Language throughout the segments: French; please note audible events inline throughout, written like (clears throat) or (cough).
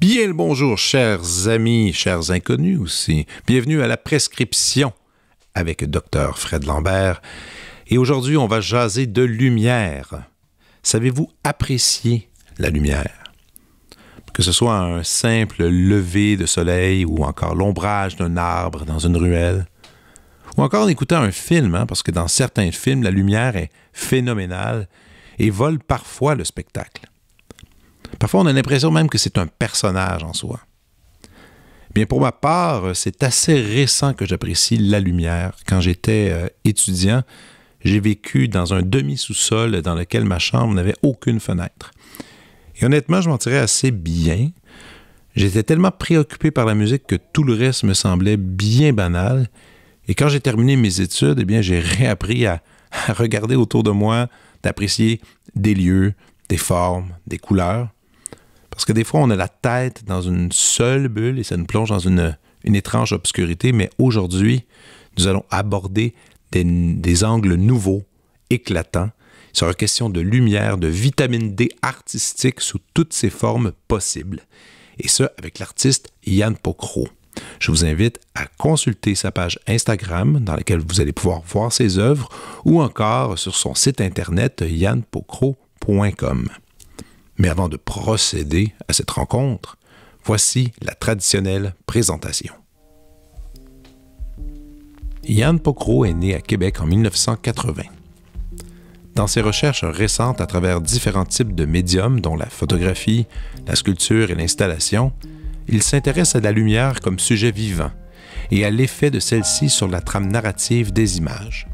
Bien le bonjour, chers amis, chers inconnus aussi. Bienvenue à la prescription avec Dr Fred Lambert. Et aujourd'hui, on va jaser de lumière. Savez-vous apprécier la lumière? Que ce soit un simple lever de soleil ou encore l'ombrage d'un arbre dans une ruelle, ou encore en écoutant un film, hein, parce que dans certains films, la lumière est phénoménale et vole parfois le spectacle. Parfois, on a l'impression même que c'est un personnage en soi. Bien, pour ma part, c'est assez récent que j'apprécie la lumière. Quand j'étais euh, étudiant, j'ai vécu dans un demi-sous-sol dans lequel ma chambre n'avait aucune fenêtre. Et honnêtement, je m'en tirais assez bien. J'étais tellement préoccupé par la musique que tout le reste me semblait bien banal. Et quand j'ai terminé mes études, eh bien, j'ai réappris à regarder autour de moi, d'apprécier des lieux, des formes, des couleurs. Parce que des fois, on a la tête dans une seule bulle et ça nous plonge dans une, étrange obscurité, mais aujourd'hui, nous allons aborder des, des angles nouveaux, éclatants, sur la question de lumière, de vitamine D artistique sous toutes ses formes possibles. Et ça avec l'artiste Yann Pocro. Je vous invite à consulter sa page Instagram dans laquelle vous allez pouvoir voir ses œuvres ou encore sur son site internet yannpocro.com. Mais avant de procéder à cette rencontre, voici la traditionnelle présentation. Yann Pocro est né à Québec en 1980. Dans ses recherches récentes à travers différents types de médiums, dont la photographie, la sculpture et l'installation, il s'intéresse à la lumière comme sujet vivant et à l'effet de celle-ci sur la trame narrative des images.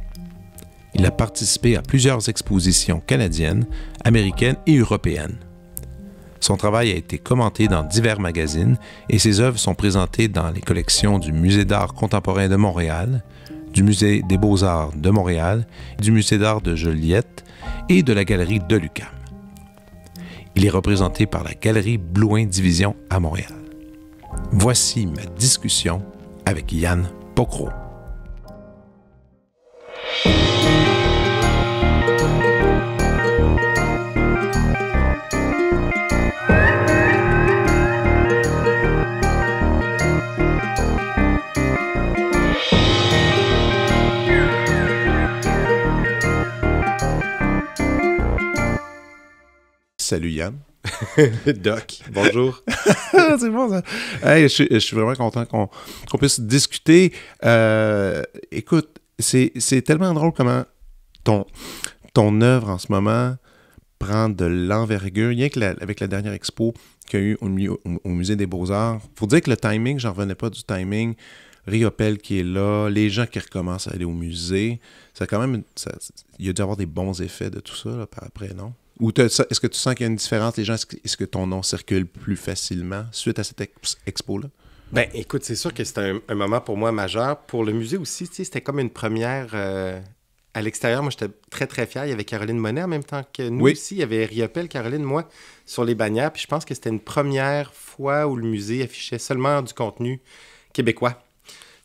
Il a participé à plusieurs expositions canadiennes, américaines et européennes. Son travail a été commenté dans divers magazines et ses œuvres sont présentées dans les collections du Musée d'art contemporain de Montréal, du Musée des beaux-arts de Montréal, du Musée d'art de Joliette et de la Galerie de Lucam. Il est représenté par la Galerie Blouin Division à Montréal. Voici ma discussion avec Yann Pocro. Salut Yann. (laughs) Doc, bonjour. (laughs) c'est bon ça. je, suis vraiment content qu'on puisse discuter. Euh, écoute, c'est tellement drôle comment ton, ton œuvre en ce moment prend de l'envergure, rien que la, avec la dernière expo qu'il y a eu au, Musée des Beaux-Arts. faut dire que le timing, j'en revenais pas du timing. Riopel qui est là, les gens qui recommencent à aller au musée. Ça quand même. Il y a dû avoir des bons effets de tout ça par après, non? Ou est-ce que tu sens qu'il y a une différence? Les gens, est-ce que ton nom circule plus facilement suite à cette expo-là? Ben, écoute, c'est sûr que c'était un, moment pour moi majeur. Pour le musée aussi, c'était comme une première euh, à l'extérieur. Moi, j'étais très, très fier. Il y avait Caroline Monet en même temps que nous aussi. Il y avait Riopel, Caroline, moi, sur les bannières. Puis je pense que c'était une première fois où le musée affichait seulement du contenu québécois.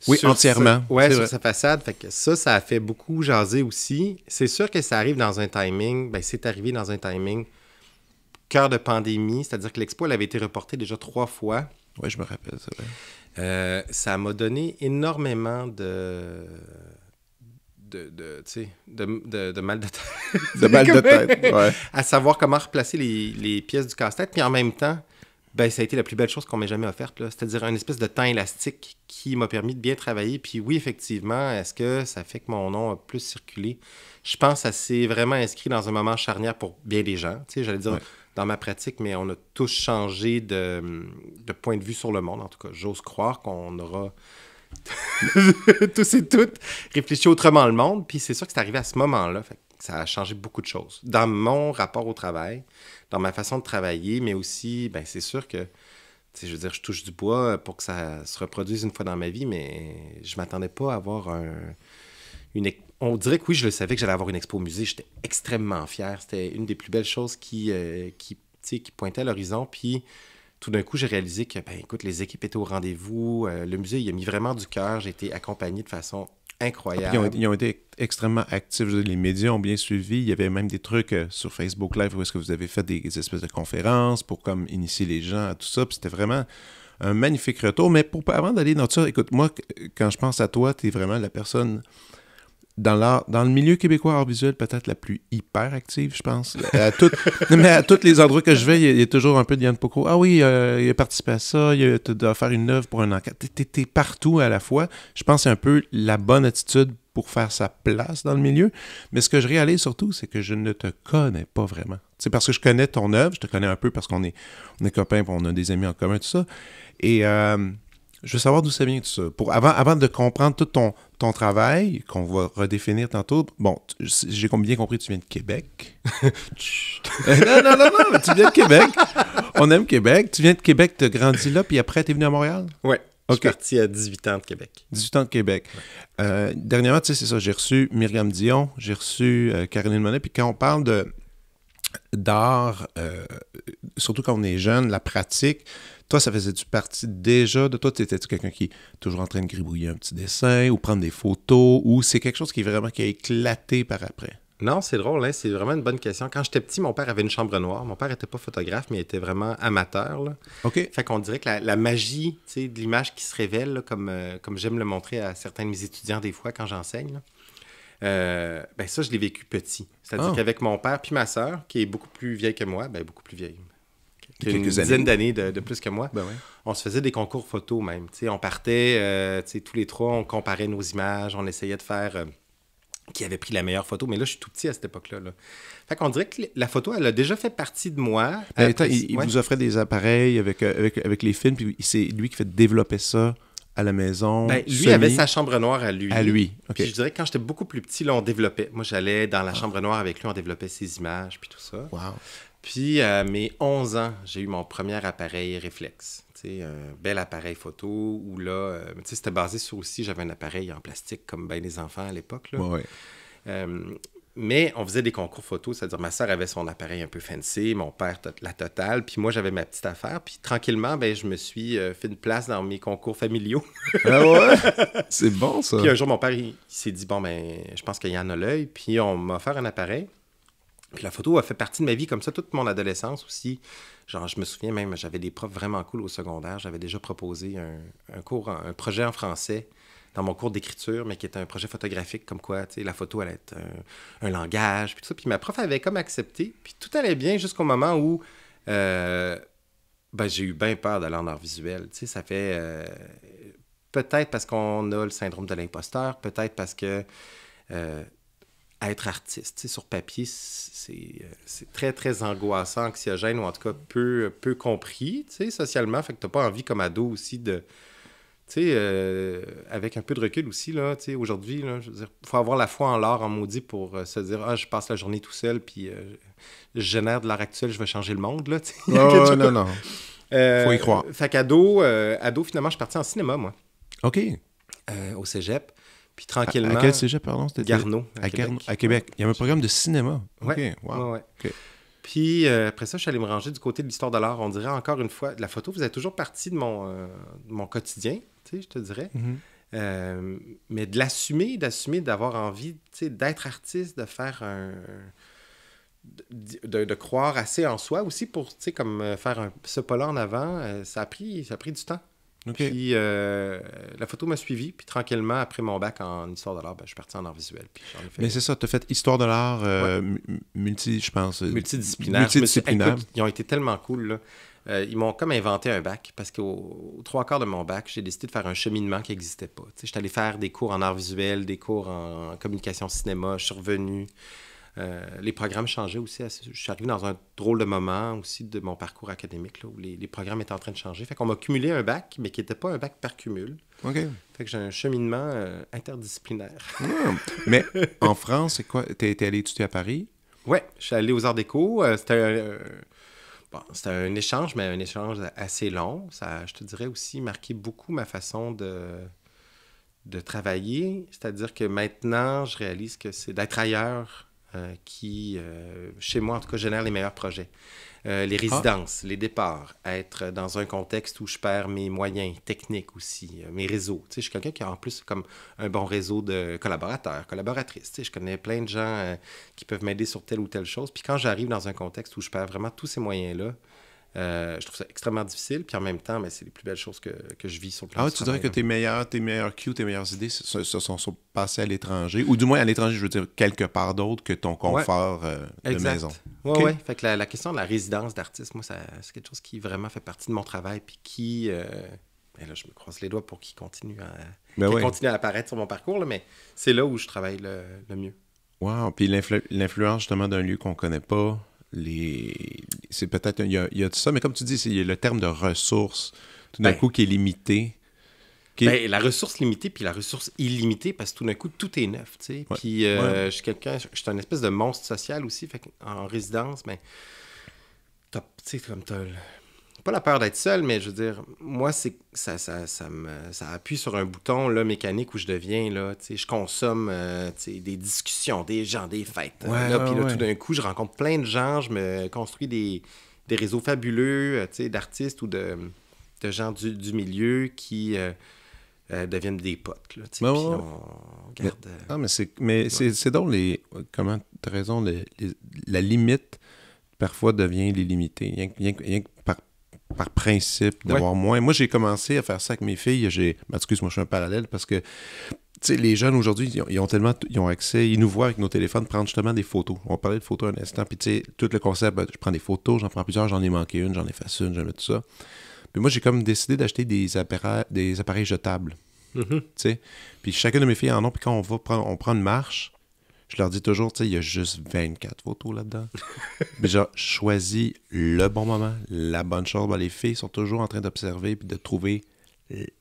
Oui, entièrement. ouais, sur sa façade. Fait que ça, ça a fait beaucoup jaser aussi. C'est sûr que ça arrive dans un timing. Ben, c'est arrivé dans un timing cœur de pandémie, c'est-à-dire que l'expo, elle avait été reportée déjà trois fois. Oui, je me rappelle, ça. Euh, — ça m'a donné énormément de. De, de, de, mal de tête. de mal de (laughs) tête, À savoir comment replacer les, les pièces du casse-tête. Puis en même temps, ben, ça a été la plus belle chose qu'on m'ait jamais offerte. C'est-à-dire une espèce de temps élastique qui m'a permis de bien travailler. Puis oui, effectivement, est-ce que ça fait que mon nom a plus circulé? Je pense que ça s'est vraiment inscrit dans un moment charnière pour bien des gens. Tu sais, j'allais dire dans ma pratique, mais on a tous changé de, de, point de vue sur le monde. En tout cas, j'ose croire qu'on aura (laughs) tous et toutes réfléchi autrement le monde. Puis c'est sûr que c'est arrivé à ce moment-là. Ça a changé beaucoup de choses. Dans mon rapport au travail, dans ma façon de travailler, mais aussi, ben, c'est sûr que, je veux dire, je touche du bois pour que ça se reproduise une fois dans ma vie, mais je m'attendais pas à avoir un, une... On dirait que oui, je le savais que j'allais avoir une expo au musée. J'étais extrêmement fier. C'était une des plus belles choses qui, euh, qui, pointait à l'horizon. Puis tout d'un coup, j'ai réalisé que, ben, écoute, les équipes étaient au rendez-vous. Euh, le musée, il a mis vraiment du cœur. J'ai été accompagné de façon incroyable. ils, ont, été extrêmement actifs. les médias ont bien suivi. Il y avait même des trucs euh, sur Facebook Live où est-ce que vous avez fait des, espèces de conférences pour comme initier les gens à tout ça. c'était vraiment un magnifique retour. Mais pour, avant d'aller dans ça, écoute, moi, quand je pense à toi, tu es vraiment la personne dans, dans le milieu québécois art visuel, peut-être la plus hyper active, je pense. À (laughs) mais à tous les endroits que je vais, il y, a, toujours un peu de Yann Poco. Ah oui, euh, il a participé à ça, il doit faire une œuvre pour un enquête. T'es, partout à la fois. Je pense que c'est un peu la bonne attitude pour faire sa place dans le milieu. Mais ce que je réalise surtout, c'est que je ne te connais pas vraiment. C'est parce que je connais ton œuvre, je te connais un peu parce qu'on est, on est copains, on a des amis en commun, tout ça. Et euh, je veux savoir d'où ça vient tout ça. Pour, avant, de comprendre tout ton, ton travail, qu'on va redéfinir tantôt, bon, j'ai bien compris, tu viens de Québec. (laughs) Euh, non, non, non, non, tu viens de Québec. On aime Québec. Tu viens de Québec, tu as grandi là, puis après, tu es venu à Montréal? Oui. Okay. Je suis parti à 18 ans de Québec. 18 ans de Québec. Euh, dernièrement, tu sais, c'est ça, j'ai reçu Myriam Dion, j'ai reçu euh, Caroline Monet, puis quand on parle d'art, surtout quand on est jeune, la pratique, toi, ça faisait du partie déjà de toi? Étais-tu quelqu'un qui est toujours en train de gribouiller un petit dessin ou prendre des photos ou c'est quelque chose qui est vraiment qui a éclaté par après? Non, c'est drôle, hein? c'est vraiment une bonne question. Quand j'étais petit, mon père avait une chambre noire. Mon père n'était pas photographe, mais il était vraiment amateur. OK. Fait qu'on dirait que la, magie de l'image qui se révèle, comme, euh, comme j'aime le montrer à certains de mes étudiants des fois quand j'enseigne, euh, ben ça, je l'ai vécu petit. C'est-à-dire ah. qu'avec mon père puis ma sœur, qui est beaucoup plus vieille que moi, ben beaucoup plus vieille, d'années de, plus que moi. Ben on se faisait des concours photo même. on partait, euh, tous les trois, on comparait nos images, on essayait de faire euh, qui avait pris la meilleure photo. Mais là, je suis tout petit à cette époque-là. Fait qu'on dirait que la photo, elle a déjà fait partie de moi. Ben, il, vous offrait des appareils euh, avec, avec, les films, puis c'est lui qui fait développer ça à la maison. Ben, lui avait sa chambre noire à lui. À lui. je dirais que quand j'étais beaucoup plus petit, là, on développait. Moi, j'allais dans la ah. chambre noire avec lui, on développait ses images, puis tout ça. Wow. Puis, à mes 11 ans, j'ai eu mon premier appareil réflexe. Un bel appareil photo où là, euh, sais, c'était basé sur aussi, j'avais un appareil en plastique comme ben les enfants à l'époque. Là. Euh, mais on faisait des concours photos, c'est-à-dire ma soeur avait son appareil un peu fancy, mon père la totale, puis moi j'avais ma petite affaire, puis tranquillement, ben, je me suis euh, fait une place dans mes concours familiaux. ah ouais? C'est bon ça! Puis un jour, mon père, il, s'est dit, bon, ben, je pense qu'il y en a l'œil, puis on m'a offert un appareil. Puis la photo a fait partie de ma vie comme ça toute mon adolescence aussi. Genre, je me souviens même, j'avais des profs vraiment cool au secondaire. J'avais déjà proposé un, cours, un projet en français dans mon cours d'écriture, mais qui était un projet photographique, comme quoi, tu sais, la photo allait être un, langage, puis tout ça. Puis ma prof avait comme accepté, puis tout allait bien jusqu'au moment où euh, ben, j'ai eu bien peur d'aller en art visuel. Tu ça fait... Euh, peut-être parce qu'on a le syndrome de l'imposteur, peut-être parce que... Euh, être artiste. sur papier, euh, c'est très, très angoissant, anxiogène, ou en tout cas peu, peu compris socialement. Fait que n'as pas envie, comme ado aussi, de. Tu sais, euh, avec un peu de recul aussi, là, tu sais, aujourd'hui, je veux dire, faut avoir la foi en l'art en maudit pour euh, se dire, ah, je passe la journée tout seul, puis je génère de l'art actuel, je vais changer le monde, là, tu sais. (laughs) non, non. faut y croire. Fait qu'ado, ado, finalement, je suis parti en cinéma, moi. OK. au cégep. Puis tranquillement. À, à quel pardon À, Québec. à Québec. Il y avait un programme de cinéma. OK. Puis euh, après ça, je suis allé me ranger du côté de l'histoire de l'art. On dirait encore une fois, la photo faisait toujours partie de mon, euh, mon quotidien, tu sais, je te dirais. Mhm. Euh, mais de l'assumer, d'assumer d'avoir envie, tu sais, d'être artiste, de faire un. De, croire assez en soi aussi pour, tu sais, comme faire un, ce pas en avant, ça, ça a pris du temps. Puis euh, la photo m'a suivi. Puis tranquillement, après mon bac en histoire de l'art, ben, je suis parti en art visuel. Mais c'est ça, tu as fait histoire de l'art euh, multi, je pense. Euh, multidisciplinaire. Multidisciplinaire. ils ont été tellement cool. ils m'ont comme inventé un bac parce qu'au trois quarts de mon bac, j'ai décidé de faire un cheminement qui n'existait pas. Je suis allé faire des cours en art visuel, des cours en communication cinéma, je suis revenu. Euh, les programmes changeaient aussi. Je suis arrivé dans un drôle de moment aussi de mon parcours académique là, où les, programmes étaient en train de changer. Fait qu'on m'a cumulé un bac, mais qui n'était pas un bac par cumul. OK. Fait que j'ai un cheminement euh, interdisciplinaire. Ah, mais en France, c'est quoi? T'es allé étudier à Paris? Oui, je suis allé aux Arts Déco. Euh, c'était un, échange, mais un échange assez long. Ça, je te dirais aussi, marqué beaucoup ma façon de de travailler, c'est-à-dire que maintenant, je réalise que c'est d'être ailleurs euh, qui, euh, chez moi en tout cas, génèrent les meilleurs projets. Euh, les ah. résidences, les départs, être dans un contexte où je perds mes moyens techniques aussi, mes réseaux. Tu sais, je suis quelqu'un qui a en plus comme un bon réseau de collaborateurs, collaboratrices. Tu je connais plein de gens qui peuvent m'aider sur telle ou telle chose. Puis quand j'arrive dans un contexte où je perds vraiment tous ces moyens-là, euh, je trouve ça extrêmement difficile. Puis en même temps, mais ben, c'est les plus belles choses que, je vis sur le plan Ah, tu dirais que tes meilleurs, tes cues, tes meilleures idées se, sont, passées à l'étranger, ou du moins à l'étranger, je veux dire, quelque part d'autre que ton confort euh, de maison. Oui, oui. Fait que la, question de la résidence d'artiste, moi, c'est quelque chose qui vraiment fait partie de mon travail, puis qui. Euh, ben là, je me croise les doigts pour qu'il continue à, ben continuer à apparaître sur mon parcours, mais c'est là où je travaille le, mieux. Wow. Puis l'influence justement d'un lieu qu'on ne connaît pas, les. C'est peut-être. Il y, a, il ça, mais comme tu dis, c'est le terme de ressource, tout d'un ben. coup, qui est limité. Ben, la ressource limitée, puis la ressource illimitée, parce que tout d'un coup, tout est neuf, tu Puis euh, je suis quelqu'un, je un espèce de monstre social aussi, en résidence, mais. Ben, tu sais, comme t'as pas la peur d'être seul, mais je veux dire, moi, c'est ça, ça, me, appuie sur un bouton là, mécanique où je deviens, là, je consomme euh, des discussions, des gens, des fêtes. Euh, puis là, tout d'un coup, je rencontre plein de gens, je me construis des, réseaux fabuleux euh, d'artistes ou de, de gens du, milieu qui deviennent des potes. on garde, mais, ah, mais c'est, mais drôle, les, comment tu raison, la limite parfois devient l'illimité. Rien, que par, par principe d'avoir moins. Moi, j'ai commencé à faire ça avec mes filles. J'ai, ben, excuse-moi, je suis un parallèle parce que les jeunes aujourd'hui, ils, ont, tellement ils ont accès, ils nous voient avec nos téléphones prendre justement des photos. On parlait de photos un instant, puis tu sais, tout le concept, ben, je prends des photos, j'en prends plusieurs, j'en ai manqué une, j'en ai fait une, j'en ai tout ça. Puis moi, j'ai comme décidé d'acheter des appareils, des appareils jetables. Mm-hmm. Puis chacune de mes filles en ont, puis quand on va prendre, on prend une marche, je leur dis toujours, tu sais, il y a juste 24 photos là-dedans. (laughs) Mais genre, choisis le bon moment, la bonne chose. Ben, les filles sont toujours en train d'observer puis de trouver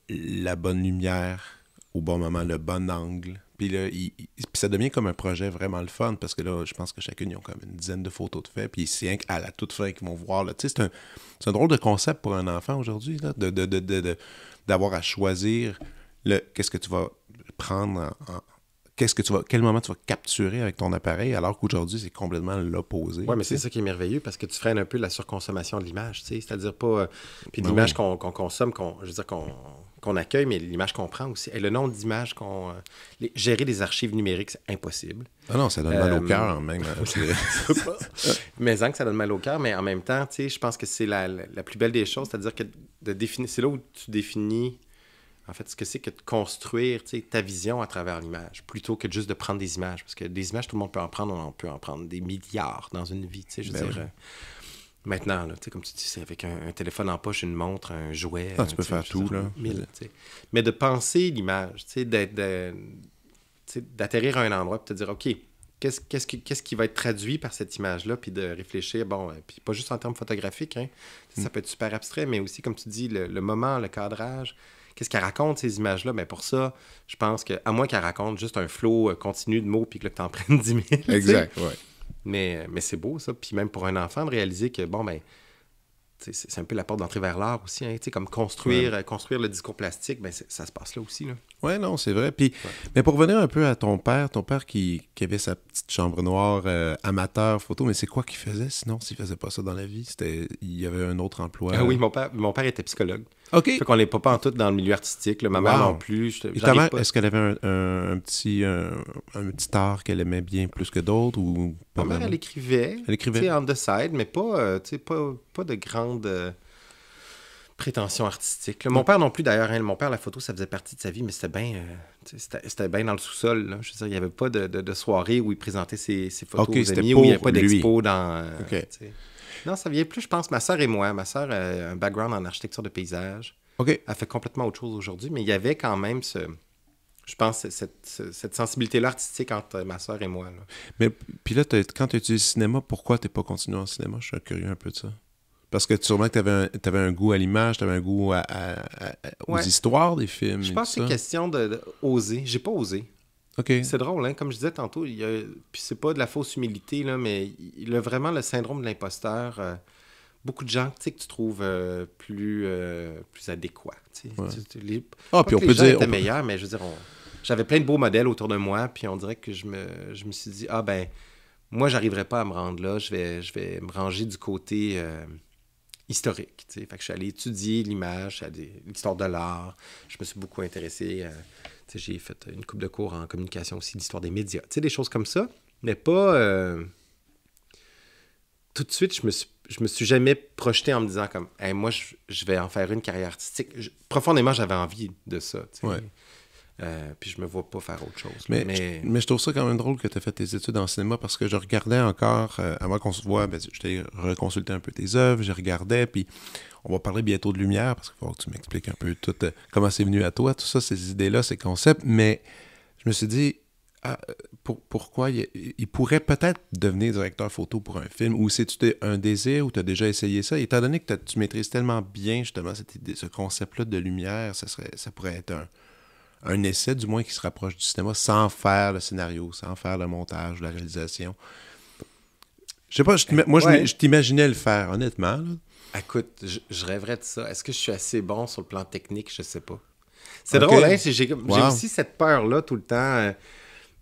la bonne lumière au bon moment, le bon angle. Puis là, ça devient comme un projet vraiment le fun parce que là, je pense que chacune, ils ont comme une dizaine de photos de fait. Puis c'est à la toute fin qu'ils vont voir. Tu sais, c'est un, drôle de concept pour un enfant aujourd'hui, d'avoir de, de, à choisir qu'est-ce que tu vas prendre en quel moment tu vas capturer avec ton appareil, alors qu'aujourd'hui, c'est complètement l'opposé. Oui, mais c'est ça qui est merveilleux parce que tu freines un peu la surconsommation de l'image, c'est-à-dire pas. Euh, puis ben l'image qu'on consomme, qu'on, je veux dire, qu'on accueille, mais l'image qu'on prend aussi. Et le nombre d'images qu'on. Euh, gérer des archives numériques, c'est impossible. Ah non, ça donne mal au euh, cœur, même. Hein, (laughs) mais en hein que ça donne mal au cœur, mais en même temps, tu sais, je pense que c'est la, la, plus belle des choses, c'est-à-dire que de définir. C'est là où tu définis en fait, ce que c'est que de construire ta vision à travers l'image, plutôt que juste de prendre des images. Parce que des images, tout le monde peut en prendre, on peut en prendre des milliards dans une vie, je veux ben dire. maintenant, maintenant, comme tu dis, c'est avec un, téléphone en poche, une montre, un jouet. Ah, tu peux faire tout, là. Mais de penser l'image, d'atterrir à un endroit puis de te dire, OK, qu'est-ce qui, qui, va être traduit par cette image-là, puis de réfléchir, bon, euh, puis pas juste en termes photographiques, hein, ça mm. peut être super abstrait, mais aussi, comme tu dis, le moment, le cadrage, Qu'est-ce qu'elle raconte, ces images-là? Mais ben, pour ça, je pense que, à moins qu'elle raconte juste un flot euh, continu de mots, puis que, (laughs) tu en prennes 10 000. Exact, oui. Mais, mais c'est beau, ça. Puis même pour un enfant, de réaliser que, bon, ben, c'est un peu la porte d'entrée vers l'art aussi, hein, comme construire, euh, construire le discours plastique, ben ça se passe là aussi. Là. Ouais, non, c'est vrai. Puis, mais pour revenir un peu à ton père, ton père qui, avait sa petite chambre noire euh, amateur photo, mais c'est quoi qu'il faisait sinon s'il faisait pas ça dans la vie il y avait un autre emploi. Ah oui, mon mon père était psychologue. OK. Fait qu'on n'est pas, pas en tout dans le milieu artistique. Ma mère non plus. Je, est-ce qu'elle avait un, petit, euh, un, art qu'elle aimait bien plus que d'autres ou Ma mère, elle écrivait. Elle écrivait. on the side, mais pas, euh, pas, de grandes euh, prétentions artistiques. Mon père non plus, d'ailleurs. Hein. mon père, la photo, ça faisait partie de sa vie, mais c'était bien c'était bien dans le sous-sol. Je veux dire, il n'y avait pas de, soirée où il présentait ses, photos aux amis, où il n'y avait pas d'expo dans... Non, ça vient plus, je pense, ma soeur et moi. Ma sœur a un background en architecture de paysage. OK. Elle fait complètement autre chose aujourd'hui, mais il y avait quand même ce... Je pense cette, sensibilité-là artistique entre ma soeur et moi. Mais puis là, quand tu étudié le cinéma, pourquoi t'es pas continué en cinéma? Je suis curieux un peu de ça. Parce que sûrement que tu avais, un goût à l'image, tu avais un goût aux histoires des films. Je pense que c'est question de, de oser. J'ai pas osé. C'est drôle, hein? comme je disais tantôt, il y c'est pas de la fausse humilité, là, mais il a vraiment le syndrome de l'imposteur. Euh, beaucoup de gens que tu trouves euh, plus, euh, plus adéquats. Ouais. Les... Ah, puis on peut dire. meilleurs, mais je veux dire, j'avais plein de beaux modèles autour de moi, puis on dirait que je me, je me suis dit, ah ben, moi, j'arriverai pas à me rendre là, je vais, je vais me ranger du côté historique. Fait que je suis allé étudier l'image, l'histoire de l'art, je me suis beaucoup intéressé. à j'ai fait une coupe de cours en communication aussi, d'histoire des médias. Tu sais, des choses comme ça. Mais pas. Euh, tout de suite, je me suis me suis jamais projeté en me disant comme hey, moi je, vais en faire une carrière artistique. profondément, j'avais envie de ça. Ouais. Euh, puis je me vois pas faire autre chose. Mais, Je, trouve ça quand même drôle que tu as fait tes études en cinéma parce que je regardais encore, euh, avant qu'on se voit, ben, je t'ai reconsulté un peu tes œuvres, je regardais, puis on va parler bientôt de lumière parce qu'il faut que tu m'expliques un peu tout, euh, comment c'est venu à toi, tout ça, ces idées-là, ces concepts. Mais je me suis dit, ah, pourquoi il, pourrait peut-être devenir directeur photo pour un film ou si tu un désir ou tu as déjà essayé ça? Étant donné que tu maîtrises tellement bien justement cette idée, ce concept-là de lumière, ça, serait, ça pourrait être un un essai, du moins, qui se rapproche du cinéma sans faire le scénario, sans faire le montage, la réalisation. Je sais pas, eh, moi, je t'imaginais le faire, honnêtement. Écoute, je, rêverais de ça. Est-ce que je suis assez bon sur le plan technique? Je sais pas. C'est drôle, hein? J'ai aussi cette peur-là tout le temps. Euh,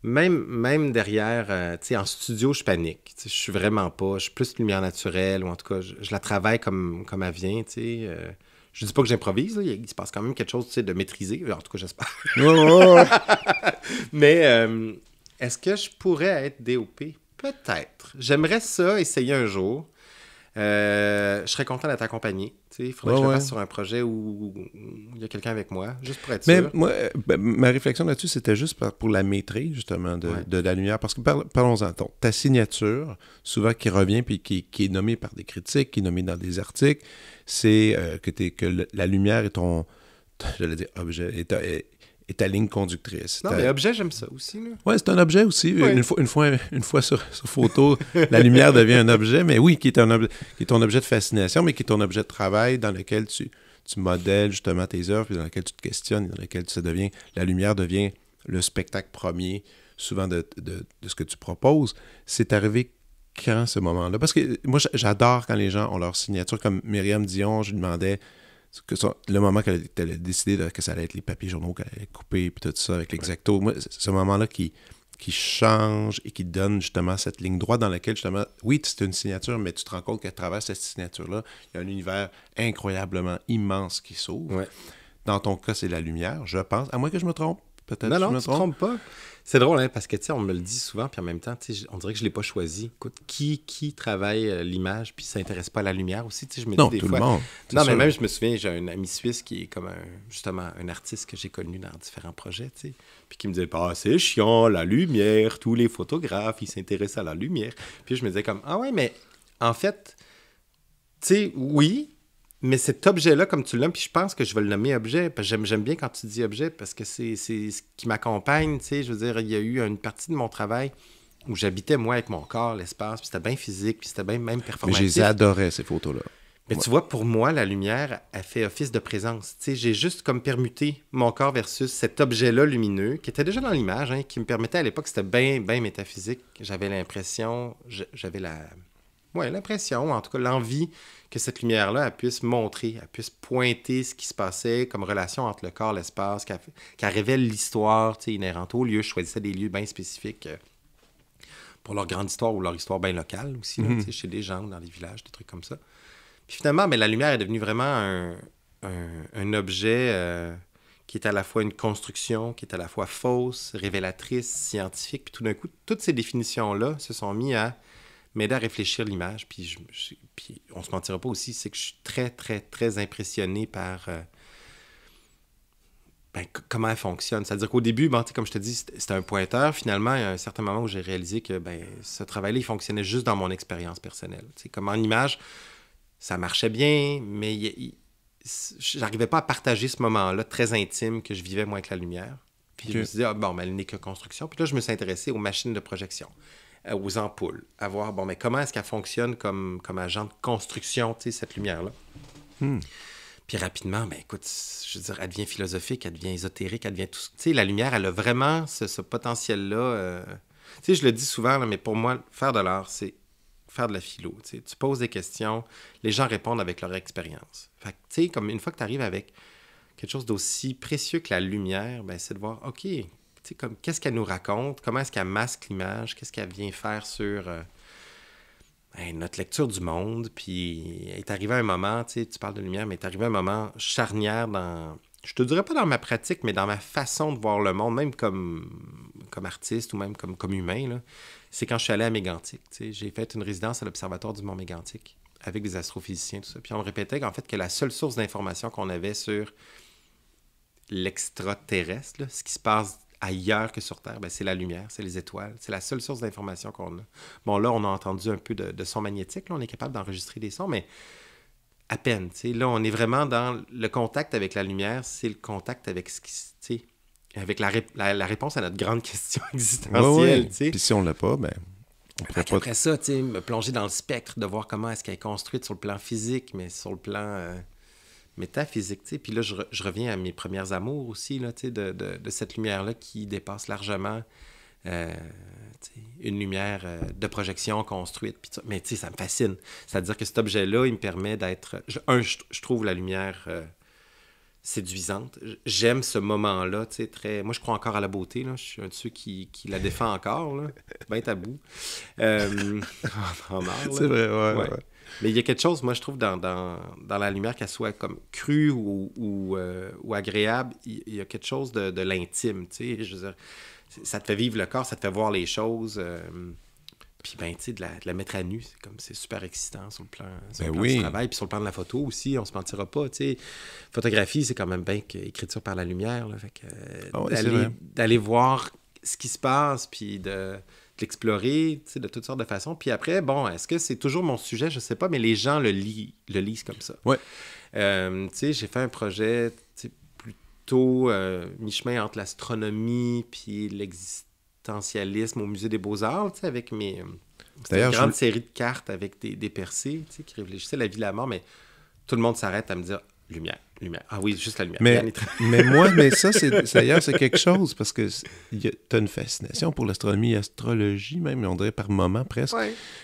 même, même derrière, euh, tu sais, en studio, je panique. Je suis vraiment pas. Je suis plus lumière naturelle, ou en tout cas, je, la travaille comme, comme elle vient, tu sais. Euh. Je dis pas que j'improvise, il se passe quand même quelque chose de maîtrisé, en tout cas j'espère. (laughs) Mais euh, est-ce que je pourrais être DOP? Peut-être. J'aimerais ça essayer un jour. Euh, je serais content d'être accompagné. Il faudrait que je le sur un projet où il y a quelqu'un avec moi, juste pour être Mais Moi, euh, ben, ma réflexion là-dessus, c'était juste pour la maîtrise, justement, de, la lumière. Parce que parlons-en, ta signature, souvent qui revient puis qui, est nommée par des critiques, qui est nommée dans des articles, c'est euh, que, que la lumière est ton. (laughs) Je dire, objet, et ta ligne conductrice. Non, mais objet, j'aime ça aussi. Oui, c'est un objet aussi. Une, fois, une, fois, une fois sur, sur photo, la lumière devient un objet, mais oui, qui est, un qui est ton objet de fascination, mais qui est ton objet de travail dans lequel tu, modèles justement tes œuvres, puis dans lequel tu te questionnes, dans lequel ça devient, la lumière devient le spectacle premier, souvent de, de ce que tu proposes. C'est arrivé quand ce moment-là? Parce que moi, j'adore quand les gens ont leur signature. Comme Myriam Dion, je lui demandais que le moment qu'elle a décidé que ça allait être les papiers journaux qu'elle allait couper, puis tout ça, avec l'exacto, ce moment-là qui, qui change et qui donne justement cette ligne droite dans laquelle, justement, oui, c'est une signature, mais tu te rends compte qu'à travers cette signature-là, il y a un univers incroyablement immense qui s'ouvre. Dans ton cas, c'est la lumière, je pense, à moins que je me trompe peut-être. Non, non, tu ne trompes pas. C'est drôle, hein, parce que, tu on me le dit souvent, puis en même temps, tu on dirait que je ne l'ai pas choisi. Écoute, qui, qui travaille euh, l'image, puis s'intéresse pas à la lumière aussi, tu je me dis non, tout le monde. Non, mais même, je me souviens, j'ai un ami suisse qui est comme, un, justement, un artiste que j'ai connu dans différents projets, puis qui me disait, ah, c'est chiant, la lumière, tous les photographes, ils s'intéressent à la lumière. Puis je me disais comme, ah ouais, mais en fait, tu sais, oui, mais cet objet-là, comme tu l'as, puis je pense que je vais le nommer objet, parce que j'aime bien quand tu dis objet, parce que c'est ce qui m'accompagne, tu sais, je veux dire, il y a eu une partie de mon travail où j'habitais, moi, avec mon corps, l'espace, puis c'était bien physique, puis c'était bien même performatif. Mais ces photos-là. Mais tu vois, pour moi, la lumière a fait office de présence. Tu sais, j'ai juste comme permuté mon corps versus cet objet-là lumineux, qui était déjà dans l'image, hein, qui me permettait à l'époque, c'était bien, bien métaphysique. J'avais l'impression, j'avais la ouais, l'impression, en tout cas l'envie que cette lumière-là puisse montrer, elle puisse pointer ce qui se passait comme relation entre le corps, l'espace, qu'elle révèle l'histoire inhérente au lieu. Je choisissais des lieux bien spécifiques euh, pour leur grande histoire ou leur histoire bien locale aussi, mhm. chez des gens, dans des villages, des trucs comme ça. Puis finalement, mais la lumière est devenue vraiment un, objet euh, qui est à la fois une construction, qui est à la fois fausse, révélatrice, scientifique. Puis tout d'un coup, toutes ces définitions-là se sont mises à m'aider à réfléchir l'image. Puis, je, puis on se mentira pas aussi, c'est que je suis très, très, très impressionné par euh, ben, comment elle fonctionne. C'est-à-dire qu'au début, comme je te dis, c'était un pointeur. Finalement, il y a un certain moment où j'ai réalisé que ben, ce travail-là, il fonctionnait juste dans mon expérience personnelle. T'sais, comme en image, ça marchait bien, mais j'arrivais pas à partager ce moment-là très intime que je vivais moi avec la lumière. Puis je me suis dit, ah, bon, mais elle n'est que construction. Puis là, je me suis intéressé aux machines de projection. Euh, aux ampoules, à voir bon, mais comment est-ce qu'elle fonctionne comme, comme agent de construction, cette lumière-là. Hmm. Puis rapidement, mais ben, écoute, je veux dire, elle devient philosophique, elle devient ésotérique, elle devient tout. Tu sais, la lumière, elle a vraiment ce, potentiel-là. Euh, tu sais, je le dis souvent, là, mais pour moi, faire de l'art, c'est faire de la philo. Tu, tu poses des questions, les gens répondent avec leur expérience. Fait tu sais, comme une fois que tu arrives avec quelque chose d'aussi précieux que la lumière, ben c'est de voir, OK, comme qu'est-ce qu'elle nous raconte, comment est-ce qu'elle masque l'image, qu'est-ce qu'elle vient faire sur euh, notre lecture du monde. Puis est arrivé un moment, tu parles de lumière, mais est arrivé un moment charnière dans, je te dirais pas dans ma pratique, mais dans ma façon de voir le monde, même comme, comme artiste ou même comme, comme humain, c'est quand je suis allé à Mégantic. J'ai fait une résidence à l'Observatoire du Mont Mégantic avec des astrophysiciens, tout ça. Puis on me répétait qu'en fait, que la seule source d'information qu'on avait sur l'extraterrestre, ce qui se passe ailleurs que sur Terre, ben, c'est la lumière, c'est les étoiles, c'est la seule source d'information qu'on a. Bon, là, on a entendu un peu de, son magnétique, on est capable d'enregistrer des sons, mais à peine. T'sais. Là, on est vraiment dans le contact avec la lumière, c'est le contact avec ce qui. avec la, réponse à notre grande (laughs) question existentielle. Puis si on l'a pas, ben. On pourrait pas... Après ça, me plonger dans le spectre, de voir comment est-ce qu'elle est construite sur le plan physique, mais sur le plan. Euh, métaphysique. sais. Puis là, je, reviens à mes premières amours aussi, là, de, de, de, cette lumière-là qui dépasse largement euh, une lumière euh, de projection construite. Puis mais sais, ça me fascine. C'est-à-dire que cet objet-là, il me permet d'être... Un, je, trouve la lumière euh, séduisante. J'aime ce moment-là, très... Moi, je crois encore à la beauté, là. Je suis un de ceux qui, la défend encore, là. Ben tabou. (laughs) (laughs) C'est vrai, ouais. ouais. Mais il y a quelque chose, moi, je trouve, dans, dans, la lumière, qu'elle soit comme crue ou, ou, euh, agréable, il, y a quelque chose de, de l'intime, tu sais. Je veux dire, ça te fait vivre le corps, ça te fait voir les choses. Euh, puis, ben, tu sais, de la, de mettre à nu, c'est comme, c'est super excitant sur le plan, ben du travail. Puis sur le plan de la photo aussi, on se mentira pas, tu sais. Photographie, c'est quand même bien qu'écriture par la lumière, là. Fait ah d'aller voir ce qui se passe, puis de sais, de toutes sortes de façons. Puis après, bon, est-ce que c'est toujours mon sujet? Je sais pas, mais les gens le, lisent, le comme ça. Ouais. Euh, j'ai fait un projet plutôt euh, mi-chemin entre l'astronomie puis l'existentialisme au Musée des Beaux-Arts, avec mes... Euh, d'ailleurs une grande série de cartes avec des, des percées qui réfléchissaient à la vie et la mort, mais tout le monde s'arrête à me dire Lumière, lumière. Ah oui, juste la lumière. Mais, (laughs) moi, mais ça, c'est d'ailleurs, c'est quelque chose parce que tu as une fascination pour l'astronomie, astrologie même, on dirait par moment presque,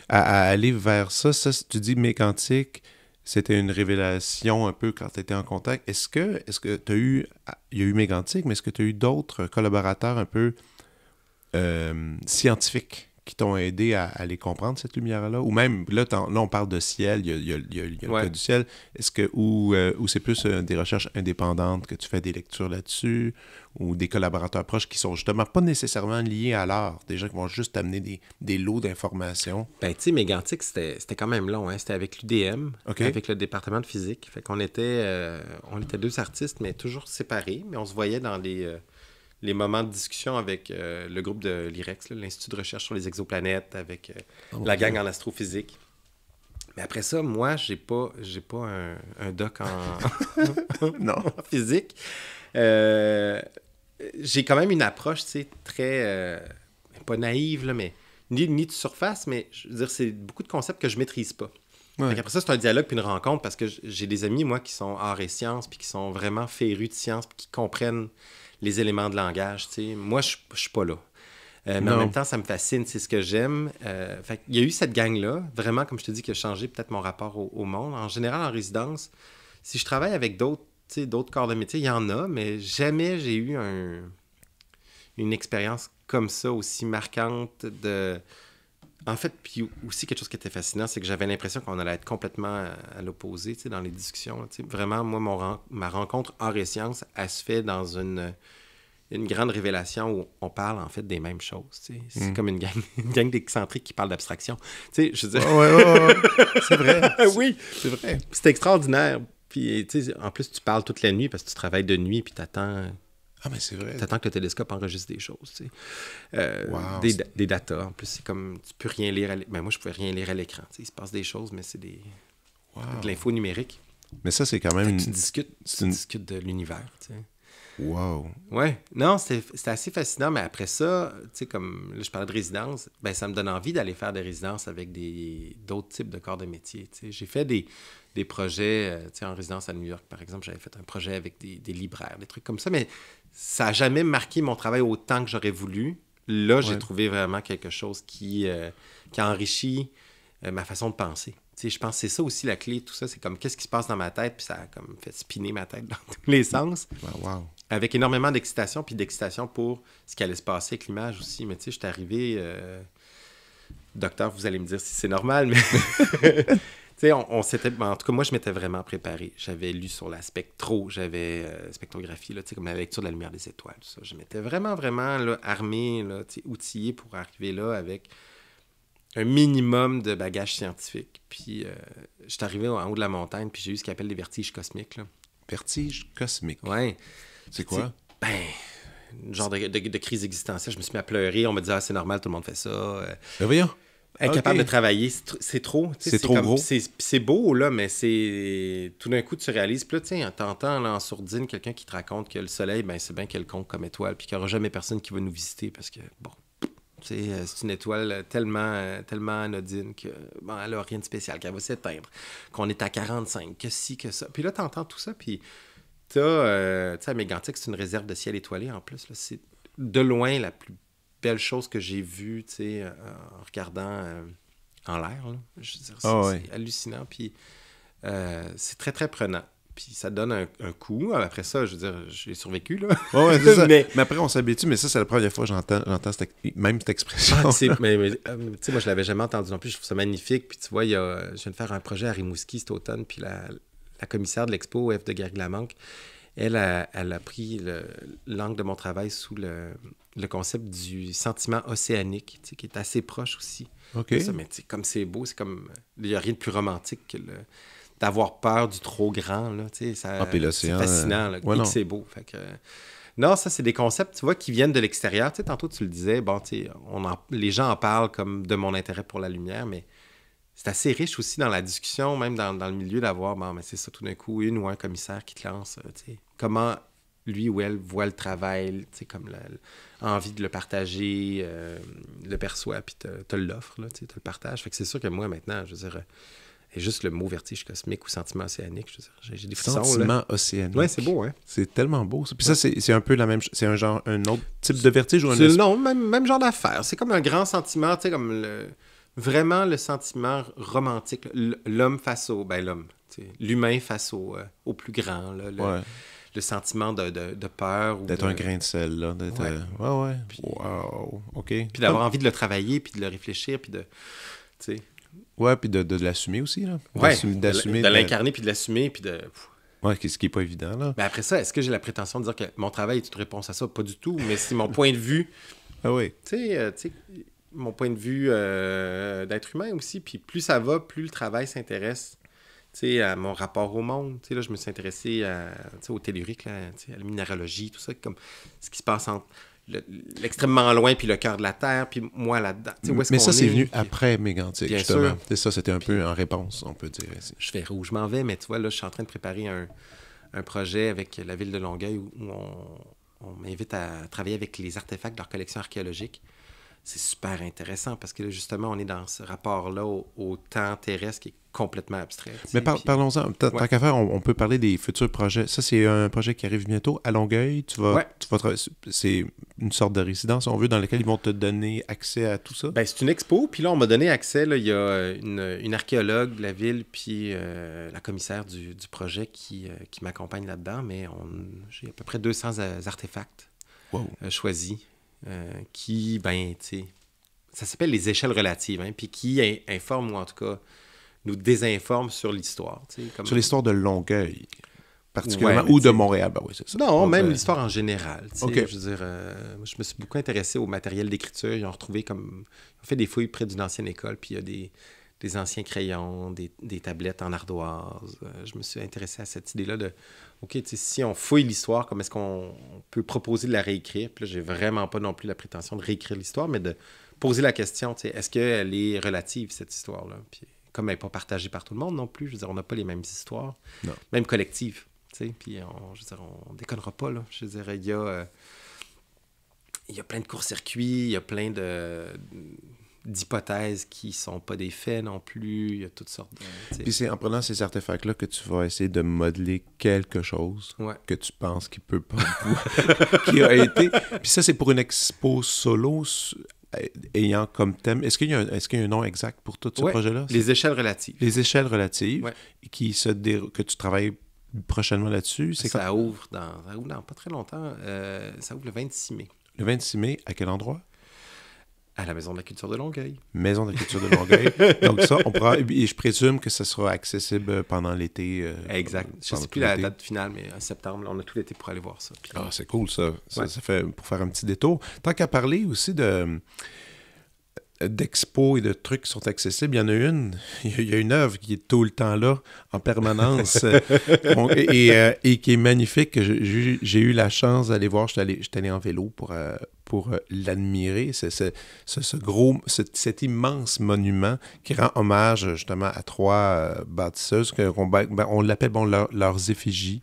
à, aller vers ça. Ça, tu dis mécantique c'était une révélation un peu quand tu étais en contact. Est-ce que est-ce que tu as eu, ah, il y a eu Mégantic, mais est-ce que tu as eu d'autres collaborateurs un peu euh, scientifiques qui t'ont aidé à, aller comprendre, cette lumière-là? Ou même, là, là, on parle de ciel, il y a, le y du ciel. Est-ce que, ou, euh, c'est plus euh, des recherches indépendantes que tu fais des lectures là-dessus, ou des collaborateurs proches qui sont justement pas nécessairement liés à l'art, des gens qui vont juste amener des, lots d'informations? Ben, tu sais, Mégantic, c'était quand même long. Hein? C'était avec l'UDM, avec le département de physique. Fait qu'on était, euh, on était deux artistes, mais toujours séparés, mais on se voyait dans les les moments de discussion avec euh, le groupe de l'IREX, l'Institut de recherche sur les exoplanètes, avec euh, ah, la gang en astrophysique. Mais après ça, moi, j'ai pas, j'ai pas un, doc en, (laughs) physique. Euh, j'ai quand même une approche, tu sais, très... pas naïve, là, mais... Ni, ni de surface, mais je veux dire, c'est beaucoup de concepts que je maîtrise pas. Après ça, c'est un dialogue puis une rencontre parce que j'ai des amis, moi, qui sont art et sciences, puis qui sont vraiment férus de science, puis qui comprennent les éléments de langage. sais. Moi, je ne suis pas là. Euh, mais en même temps, ça me fascine, c'est ce que j'aime. Euh, il y a eu cette gang-là, vraiment, comme je te dis, qui a changé peut-être mon rapport au, monde. En général, en résidence, si je travaille avec d'autres d'autres corps de métier, il y en a, mais jamais j'ai eu une expérience comme ça, aussi marquante de en fait, puis aussi quelque chose qui était fascinant, c'est que j'avais l'impression qu'on allait être complètement à l'opposé dans les discussions. Vraiment, moi, mon, ma rencontre hors et sciences, elle se fait dans une, une grande révélation où on parle en fait des mêmes choses. C'est mm. comme une gang, (laughs) gang d'excentriques qui parle d'abstraction. Tu sais, je veux C'est vrai. (laughs) oui, c'est vrai. C'est extraordinaire. Puis, tu sais, en plus, tu parles toute la nuit parce que tu travailles de nuit puis tu attends ah, c'est vrai. Tu attends que le télescope enregistre des choses, euh, des, des datas. En plus, c'est comme, tu peux rien lire. Ben, moi, je pouvais rien lire à l'écran. il se passe des choses, mais c'est des... de l'info numérique. Mais ça, c'est quand même... Une... Tu discutes, discutes de l'univers, Wow. Ouais. Non, c'est assez fascinant, mais après ça, tu sais, comme là, je parlais de résidence, ben ça me donne envie d'aller faire des résidences avec d'autres types de corps de métier. J'ai fait des, des projets, euh, tu sais, en résidence à New York, par exemple, j'avais fait un projet avec des, libraires, des trucs comme ça, mais ça n'a jamais marqué mon travail autant que j'aurais voulu. Là, j'ai trouvé vraiment quelque chose qui, euh, qui a enrichi euh, ma façon de penser. Tu je pense que c'est ça aussi la clé, tout ça, c'est comme qu'est-ce qui se passe dans ma tête, puis ça a comme fait spinner ma tête (laughs) dans tous les sens. Wow, Avec énormément d'excitation, puis d'excitation pour ce qui allait se passer avec l'image aussi. Mais tu sais, je suis arrivé... Docteur, vous allez me dire si c'est normal, mais... (laughs) sais, on, s'était. Ben, en tout cas, moi, je m'étais vraiment préparé. J'avais lu sur la spectro, j'avais euh, spectrographie, là, comme la lecture de la lumière des étoiles, tout ça. Je m'étais vraiment, vraiment là, armé, outillé pour arriver là avec un minimum de bagages scientifiques. Puis, euh, je suis arrivé en haut de la montagne, puis j'ai eu ce qu'on appelle les vertiges cosmiques. Vertiges cosmiques? Oui. C'est quoi? Ben, genre de, crise existentielle. Je me suis mis à pleurer. On me dit, ah, c'est normal, tout le monde fait ça. Euh. Ben incapable de travailler. C'est trop. C'est trop beau. C'est beau, là, mais c'est. Tout d'un coup, tu réalises. Puis là, tiens, t'entends en sourdine quelqu'un qui te raconte que le soleil, ben, c'est bien quelconque comme étoile, puis qu'il n'y aura jamais personne qui va nous visiter parce que, bon. Euh, c'est une étoile tellement, euh, tellement anodine que bon, elle n'a rien de spécial, qu'elle va s'éteindre, qu'on est à 45, que si, que ça. Puis là, tu entends tout ça, puis tu as, euh, tu sais, c'est une réserve de ciel étoilé en plus. C'est de loin la plus belles choses que j'ai vues, tu sais, euh, en regardant euh, en l'air. Je veux ah c'est, hallucinant. Puis euh, c'est très, très prenant. Puis ça donne un, coup. Après ça, je veux dire, j'ai survécu, là. (laughs) mais... après, on s'habitue. Mais ça, c'est la première fois que j'entends, même cette expression. Ah, (laughs) tu sais, moi, je ne l'avais jamais entendu non plus. Je trouve ça magnifique. Puis tu vois, je viens de faire un projet à Rimouski cet automne. Puis la, commissaire de l'expo, F. de Guerre-Glamanque elle, a, elle a pris l'angle de mon travail sous le, concept du sentiment océanique, qui est assez proche aussi. OK. Ça, comme c'est beau, c'est comme. Il n'y a rien de plus romantique que d'avoir peur du trop grand. Là, ça, ah, c'est fascinant. Là, euh, c'est beau. non, ça, c'est des concepts, tu vois, qui viennent de l'extérieur. Tantôt, tu le disais, bon, on les gens en parlent comme de mon intérêt pour la lumière, mais c'est assez riche aussi dans la discussion, même dans, le milieu, d'avoir, bon, mais c'est ça tout d'un coup, une ou un commissaire qui te lance, euh, sais, comment lui ou elle voit le travail, comme l'envie de le partager, euh, le perçoit, puis te, te l'offre, tu le partages. Fait que c'est sûr que moi, maintenant, je veux dire, euh, et juste le mot vertige cosmique ou sentiment océanique, je veux dire, j'ai des frissons. Sentiment océanique. Ouais, c'est beau, ouais hein. C'est tellement beau. Puis ça, c'est un peu la même, c'est un genre, un autre type de vertige ou un... Non, même, même genre d'affaire. C'est comme un grand sentiment, tu sais, comme le vraiment le sentiment romantique, l'homme face au. Ben, l'homme, l'humain face au, euh, au, plus grand, le, sentiment de, de, peur. D'être un grain de sel, là. D'être, ouais. Euh, ouais, OK. Puis d'avoir envie de le travailler, puis de le réfléchir, puis de. Ouais, puis de, l'assumer aussi, là. d'assumer, de, l'incarner, puis de l'assumer, puis de. Ouais, ce qui n'est pas évident, là. Mais ben, après ça, est-ce que j'ai la prétention de dire que mon travail est une réponse à ça? Pas du tout, mais c'est mon point de vue. Ah oui. Tu sais, euh, mon point de vue euh, d'être humain aussi. Puis plus ça va, plus le travail s'intéresse à mon rapport au monde. Là, je me suis intéressé au tellurique, à la minéralogie, tout ça, comme ce qui se passe entre l'extrêmement loin puis le cœur de la Terre, puis moi là-dedans. Mais ça, c'est venu après Mégantic, justement. ça, c'était un peu en réponse, on peut dire. Je fais rouge, je m'en vais, mais tu vois, là, je suis en train de préparer un, projet avec la ville de Longueuil où on, on m'invite à travailler avec les artefacts de leur collection archéologique c'est super intéressant parce que justement, on est dans ce rapport-là au, temps terrestre qui est complètement abstrait. Mais parlons-en, tant qu'à faire, on, peut parler des futurs projets. Ça, c'est un projet qui arrive bientôt à Longueuil. Tu vas, c'est une sorte de résidence, on veut, dans laquelle ils vont te donner accès à tout ça. Ben, c'est une expo, puis là, on m'a donné accès. il y a euh, une, archéologue de la ville, puis euh, la commissaire du, projet qui, euh, qui m'accompagne là-dedans, mais j'ai à peu près 200 artefacts choisis. Euh, qui, ben, tu sais, ça s'appelle les échelles relatives, hein, puis qui informe ou en tout cas, nous désinforme sur l'histoire. Comme... Sur l'histoire de Longueuil, particulièrement, ou de Montréal, ben oui, c'est ça. Non, même l'histoire en général. sais. Je veux dire, euh, je me suis beaucoup intéressé au matériel d'écriture. Ils ont retrouvé comme. Ils ont fait des fouilles près d'une ancienne école, puis il y a des des anciens crayons, des, tablettes en ardoise. Euh, je me suis intéressé à cette idée-là de, OK, si on fouille l'histoire, comment est-ce qu'on peut proposer de la réécrire? Puis là, j'ai vraiment pas non plus la prétention de réécrire l'histoire, mais de poser la question, est-ce qu'elle est relative, cette histoire-là? Puis comme elle n'est pas partagée par tout le monde non plus, je veux dire, on n'a pas les mêmes histoires, même collectives. Puis on, je veux dire, on déconnera pas, là. Je veux dire, il y a... Euh, il y a plein de courts-circuits, il y a plein de, d'hypothèses qui sont pas des faits non plus. Il y a toutes sortes de. Puis c'est en prenant ces artefacts-là que tu vas essayer de modeler quelque chose que tu penses qui peut pas (laughs) qui a été. Puis ça, c'est pour une expo solo eh, ayant comme thème. Est-ce qu'il y, est y, a un nom exact pour tout ce projet-là Les échelles relatives. Les échelles relatives qui se que tu travailles prochainement là-dessus. Ça, ouvre dans... pas très longtemps. Euh, ça ouvre le 26 mai. Le 26 mai, à quel endroit à la Maison de la Culture de Longueuil. Maison de la Culture de Longueuil. (laughs) Donc ça, on pourra... Et je présume que ça sera accessible pendant l'été. Euh, exact. Je ne sais plus la date finale, mais en septembre, on a tout l'été pour aller voir ça. Ah, c'est cool ça. Ça, fait pour faire un petit détour. Tant qu'à parler aussi de euh, d'expos et de trucs qui sont accessibles. Il y en a une, (laughs) il y a une œuvre qui est tout le temps là, en permanence, euh, (laughs) et, qui est magnifique. J'ai eu la chance d'aller voir, j'étais allé, allé, en vélo pour, pour euh, l'admirer, c'est ce, cet immense monument qui rend hommage euh, justement à trois euh, bâtisseuses, qu'on ben, ben, on l'appelle bon, leurs effigies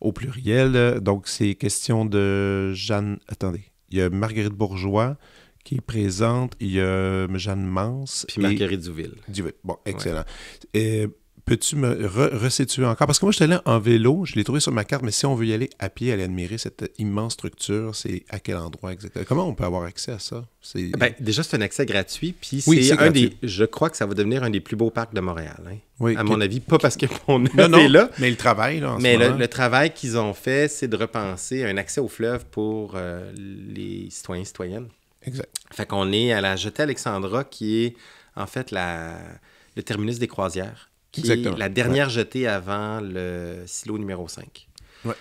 au pluriel. Donc c'est question de Jeanne, attendez, il y a Marguerite Bourgeois qui est présente, il y a Jeanne Mance. Puis Marguerite douville. Duville. Bon, excellent peux-tu me resituer encore? Parce que moi, je suis allé en vélo, je l'ai trouvé sur ma carte, mais si on veut y aller à pied, aller admirer cette immense structure, c'est à quel endroit exactement? Comment on peut avoir accès à ça? Eh ben, déjà, c'est un accès gratuit, puis c'est un des... Je crois que ça va devenir un des plus beaux parcs de Montréal, hein. oui, à mon avis, pas parce qu'on est là. mais le travail, là, en Mais le, travail qu'ils ont fait, c'est de repenser un accès au fleuve pour euh, les citoyens et citoyennes. Exact. Fait qu'on est à la Jetée Alexandra, qui est en fait la... le terminus des croisières qui Exactement. est la dernière jetée avant le silo numéro 5. Ouais.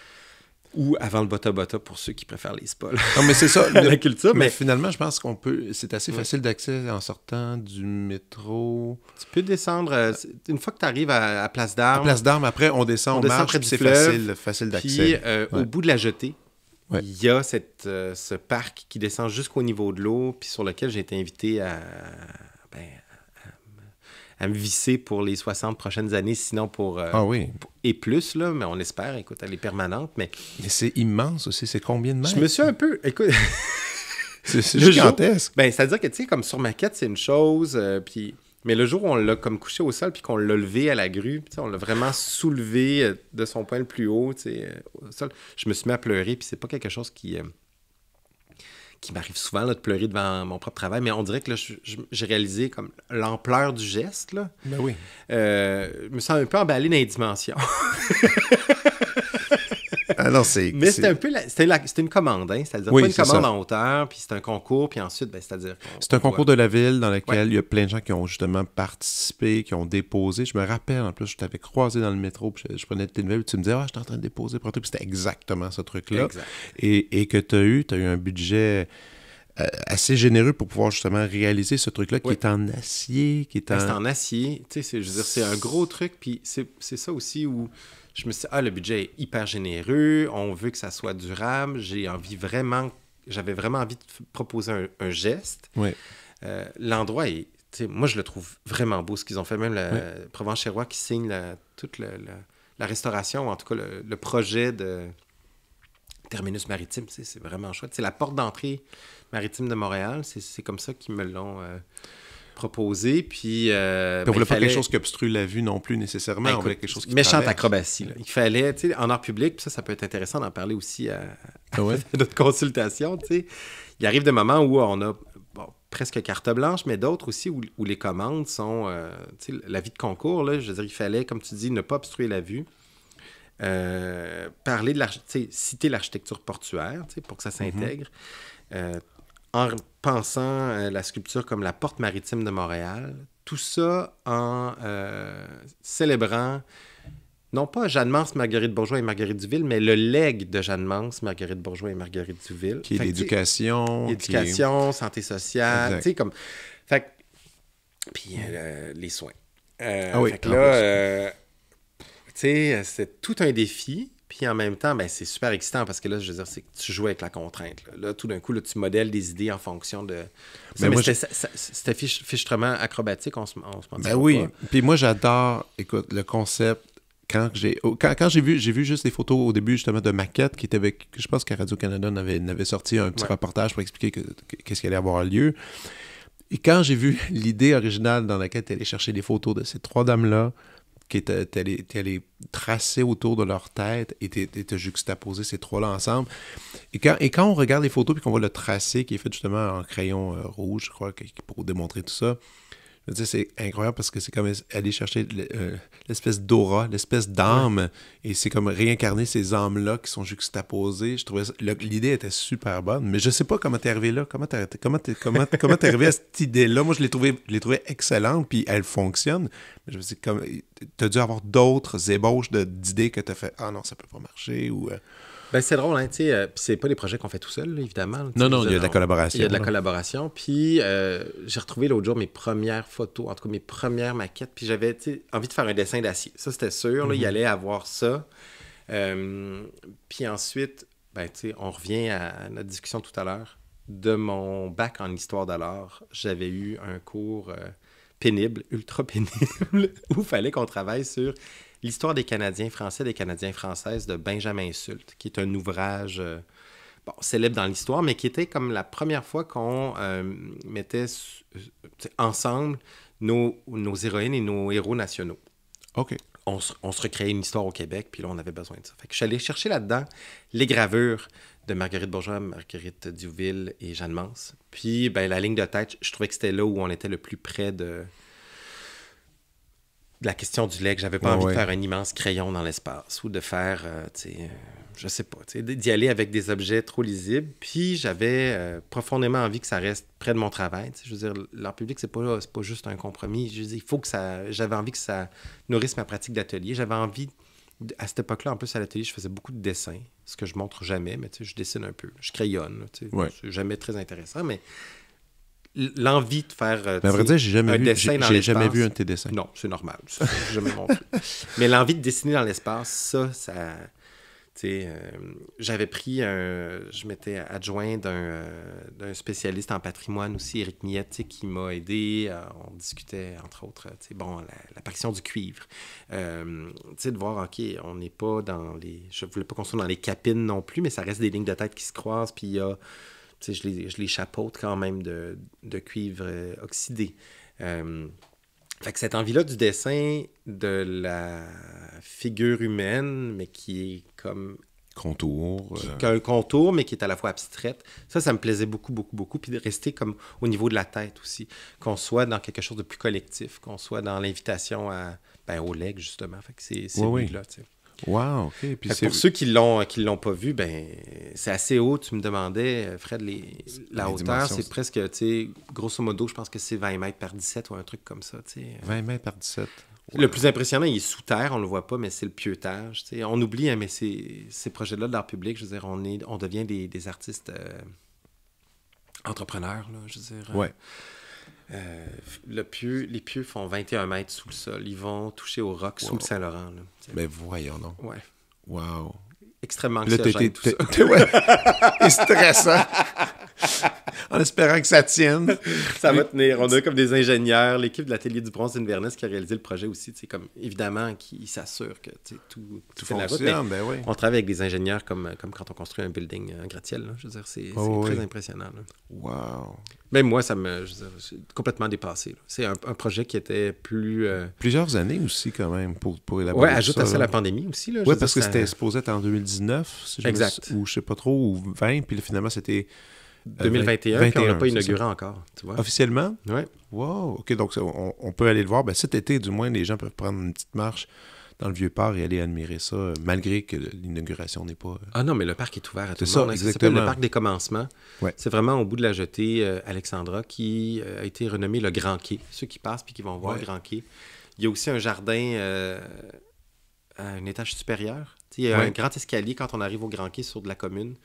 Ou avant le bota-bota pour ceux qui préfèrent les spoils. Non, mais c'est ça, (laughs) la culture. Mais, finalement, je pense qu'on peut. C'est assez facile d'accès en sortant du métro. Tu peux descendre. Euh, euh, une fois que tu arrives à, Place d'Armes. Place d'Armes, après, on descend, on, descend c'est facile, facile d'accès. Puis euh, au bout de la jetée, il y a cette, ce parc qui descend jusqu'au niveau de l'eau, puis sur lequel j'ai été invité à, ben, à me visser pour les 60 prochaines années, sinon pour... Euh, ah oui. et plus, là, mais on espère, écoute, elle est permanente, mais... c'est immense aussi, c'est combien de mètres? Je me suis un peu... Écoute... (laughs) c'est gigantesque. Ben, c'est-à-dire que, tu sais, comme sur maquette, c'est une chose, euh, puis... Mais le jour où on l'a comme couché au sol, puis qu'on l'a levé à la grue, puis on l'a vraiment soulevé euh, de son point le plus haut, tu au sol, je me suis mis à pleurer, puis c'est pas quelque chose qui, qui m'arrive souvent là, de pleurer devant mon propre travail, mais on dirait que là, j'ai réalisé comme l'ampleur du geste. Là. Ben oui. Euh, me sens un peu emballé dans les dimensions. (laughs) Ah Mais c'est. c'était un peu. C'était une commande, hein? C'est-à-dire, pas une commande en hauteur, puis c'est un concours, puis ensuite, ben, c'est-à-dire. C'est un concours de la ville dans lequel il y a plein de gens qui ont justement participé, qui ont déposé. Je me rappelle, en plus, je t'avais croisé dans le métro, puis je, prenais tes nouvelles, puis tu me disais, ah, oh, je suis en train de déposer pour puis c'était exactement ce truc-là. Et, et que tu as eu, tu as eu un budget euh, assez généreux pour pouvoir justement réaliser ce truc-là qui est en acier, qui est ben, en... C'est en acier, tu sais, je veux dire, c'est un gros truc, puis c'est ça aussi où je me suis dit, ah, le budget est hyper généreux, on veut que ça soit durable, j'ai envie vraiment, j'avais vraiment envie de proposer un, geste. Euh, l'endroit est, moi, je le trouve vraiment beau ce qu'ils ont fait, même le Provence Chérois qui signe toute la, restauration, en tout cas le, projet de terminus maritime, c'est vraiment chouette. C'est la porte d'entrée maritime de Montréal, c'est comme ça qu'ils me l'ont. Euh, proposé. Puis, euh, ben, voulait pas quelque chose qui obstrue la vue non plus nécessairement. Ben, méchante acrobatie. Il fallait, tu sais, en art public, ça, ça peut être intéressant d'en parler aussi à, notre ah (laughs) consultation. Tu sais. Il arrive des moments où on a presque carte blanche, mais d'autres aussi où, les commandes sont. Euh, tu sais, la vie de concours, je veux dire, il fallait, comme tu dis, ne pas obstruer la vue. Euh, parler de citer l'architecture portuaire pour que ça mm-hmm. s'intègre. Euh, pensant euh, la sculpture comme la porte maritime de Montréal. Tout ça en euh, célébrant non pas Jeanne Mans, Marguerite Bourgeois et Marguerite Duville, mais le legs de Jeanne Mans, Marguerite Bourgeois et Marguerite Duville. Qui est l'éducation. Éducation, santé sociale, tu sais, comme... Fait Puis euh, les soins. Ah oui, là, tu sais, c'est tout un défi. Puis en même temps, ben, c'est super excitant parce que là, je veux dire, c'est que tu joues avec la contrainte. Là, tout d'un coup, là, tu modèles des idées en fonction de. Ben, mais C'était fichtrement acrobatique, on se, on oui. Puis moi, j'adore, écoute, le concept. Quand j'ai quand, vu, j'ai vu juste les photos au début, justement, de maquette qui était avec. Je pense que Radio-Canada n'avait avait sorti un petit reportage pour expliquer qu'est-ce qu qui allait avoir lieu. Et quand j'ai vu (laughs) l'idée originale dans laquelle tu allais chercher des photos de ces trois dames-là, qui étaient allé tracés autour de leur tête et étaient juxtaposés, ces trois-là ensemble. Et quand, on regarde les photos puis qu'on voit le tracé qui est fait justement en crayon euh, rouge, je crois, pour démontrer tout ça, c'est incroyable parce que c'est comme aller chercher euh, l'espèce d'aura, l'espèce d'âme, et c'est comme réincarner ces âmes-là qui sont juxtaposées. Je trouvais l'idée était super bonne, mais je sais pas comment t'es arrivé là, comment t'es comment es, (laughs) comment, arrivé à cette idée-là. Moi, je l'ai trouvée trouvé excellente, puis elle fonctionne. Mais je me dis, comme, t'as dû avoir d'autres ébauches d'idées que t'as fait, ah non, ça peut pas marcher, ou... Euh, ben, c'est drôle, hein, tu sais. Euh, c'est pas les projets qu'on fait tout seul, évidemment. Non, non, il y a de la collaboration. Il y a de la collaboration. Puis euh, j'ai retrouvé l'autre jour mes premières photos, en tout cas mes premières maquettes. Puis j'avais envie de faire un dessin d'acier. Ça, c'était sûr. il il mhm. allait avoir ça. Euh, puis ensuite, ben, on revient à notre discussion tout à l'heure. De mon bac en histoire de l'art, j'avais eu un cours pénible, ultra (laughs) pénible, où il fallait qu'on travaille sur L'histoire des Canadiens français, des Canadiens françaises de Benjamin Insulte, qui est un ouvrage euh, célèbre dans l'histoire, mais qui était comme la première fois qu'on euh, mettait euh, ensemble nos, héroïnes et nos héros nationaux. OK. On se, on recréait une histoire au Québec, puis là, on avait besoin de ça. je suis allé chercher là-dedans les gravures de Marguerite Bourgeois, Marguerite Duville et Jeanne Mance. Puis, ben, la ligne de tête, je trouvais que c'était là où on était le plus près de, la question du lait, que j'avais pas envie de faire un immense crayon dans l'espace ou de faire, euh, tu sais, euh, je sais pas, d'y aller avec des objets trop lisibles. Puis j'avais euh, profondément envie que ça reste près de mon travail. Je veux dire, l'art public, c'est pas, pas juste un compromis. Je il faut que ça. J'avais envie que ça nourrisse ma pratique d'atelier. J'avais envie. À cette époque-là, en plus, à l'atelier, je faisais beaucoup de dessins, ce que je montre jamais, mais je dessine un peu. Je crayonne. Ouais. C'est jamais très intéressant, mais l'envie de faire euh, Mais à jamais, vu, jamais vu un de tes Non, c'est normal. (laughs) Mais l'envie de dessiner dans l'espace, ça, ça. sais, euh, j'avais pris un. Je m'étais adjoint d'un euh, spécialiste en patrimoine aussi, Éric sais qui m'a aidé. on discutait, entre autres, bon, l'apparition du cuivre. Tu sais, de voir, OK, on n'est pas dans les. Je voulais pas qu'on soit dans les capines non plus, mais ça reste des lignes de tête qui se croisent, puis il y a je les, je les chapeaute quand même de, de cuivre euh, oxydé. Euh, fait que cette envie-là du dessin de la figure humaine, mais qui est comme. Contour. Qui, euh. un contour, mais qui est à la fois abstraite. Ça, ça me plaisait beaucoup, beaucoup, beaucoup. Puis de rester comme au niveau de la tête aussi. Qu'on soit dans quelque chose de plus collectif, qu'on soit dans l'invitation à ben, au leg, justement. Fait que c'est là, tu sais. Wow, OK. pour ceux qui l'ont qui l'ont pas vu, ben c'est assez haut. Tu me demandais, euh, Fred, la hauteur, c'est presque, grosso modo, je pense que c'est 20 mètres par 17 ou un truc comme ça, 20 euh. mètres par 17. Le plus impressionnant, il est sous terre, on ne le voit pas, mais c'est le pieutage. On oublie, hein, mais ces, projets-là de l'art public, je veux dire, on, est, on devient des, artistes euh, entrepreneurs, là, je veux dire. Euh, le les pieux font 21 mètres sous le sol. Ils vont toucher au roc sous le Saint-Laurent. Mais ben, voyons donc. Ouais. Wow. Extrêmement ça. (laughs) stressant. (laughs) en espérant que ça tienne. Ça va tenir. On a comme des ingénieurs, l'équipe de l'atelier du bronze Inverness qui a réalisé le projet aussi, c'est comme évidemment qui s'assure que tout, fait tout La ben On travaille avec des ingénieurs comme, quand on construit un building en euh, gratte-ciel. Je veux dire, c'est oh très impressionnant. Là. Wow. Même moi, ça me complètement dépassé. C'est un, projet qui était plus. Euh, Plusieurs années aussi, quand même, pour, pour élaborer. Oui, ajoute à ça la pandémie aussi. Oui, parce que c'était exposé en 2019, je ou je sais pas trop, ou 20, puis finalement, c'était 2021, euh, on n'a pas inauguré encore. Tu vois? Officiellement? Oui. Wow! OK, donc on, peut aller le voir. Ben, cet été, du moins, les gens peuvent prendre une petite marche dans le vieux parc et aller admirer ça, euh, malgré que l'inauguration n'est pas. Euh, ah non, mais le parc est ouvert à tout le ça, monde. ça, hein. Exactement. Ça le parc des commencements. C'est vraiment au bout de la jetée Alexandra qui a été renommé le Grand Quai. Ceux qui passent puis qui vont voir le Grand Quai. Il y a aussi un jardin à un étage supérieur. il y a un grand escalier quand on arrive au Grand Quai sur de la commune.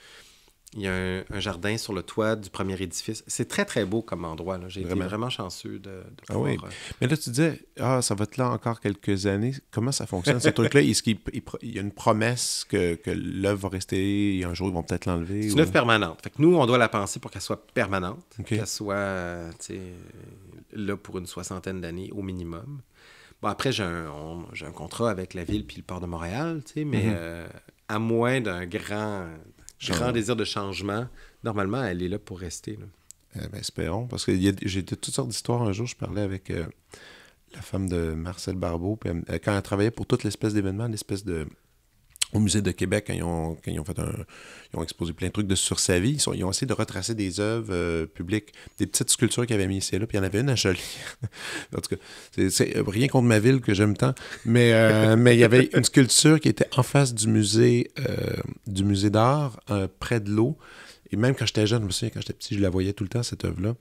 Il y a un, jardin sur le toit du premier édifice. C'est très, très beau comme endroit. J'ai été vraiment chanceux de, ah euh, Mais là, tu disais, ah, ça va être là encore quelques années. Comment ça fonctionne, ce (laughs) truc-là? Est-ce qu'il y a une promesse que, que l'œuvre va rester et un jour, ils vont peut-être l'enlever? C'est une œuvre permanente. Fait nous, on doit la penser pour qu'elle soit permanente, qu'elle soit euh, là pour une soixantaine d'années au minimum. Bon, après, j'ai un, un, contrat avec la ville puis le port de Montréal, mais mm-hmm. euh, à moins d'un grand grand ah. désir de changement, normalement, elle est là pour rester. Eh ben, espérons, parce que j'ai toutes sortes d'histoires. Un jour, je parlais avec euh, la femme de Marcel Barbeau, quand elle travaillait pour toute l'espèce d'événement, l'espèce de au Musée de Québec, quand ils ont, fait un, ils ont exposé plein de trucs de, sur sa vie, ils, ont essayé de retracer des œuvres euh, publiques, des petites sculptures qu'ils avaient mis ici et là, puis il y en avait une à Jolie. (laughs) en tout cas, c'est rien contre ma ville que j'aime tant, mais, euh, (laughs) mais il y avait une sculpture qui était en face du musée euh, du musée d'art, près de l'eau. Et même quand j'étais jeune, je me souviens, quand j'étais petit, je la voyais tout le temps, cette œuvre-là.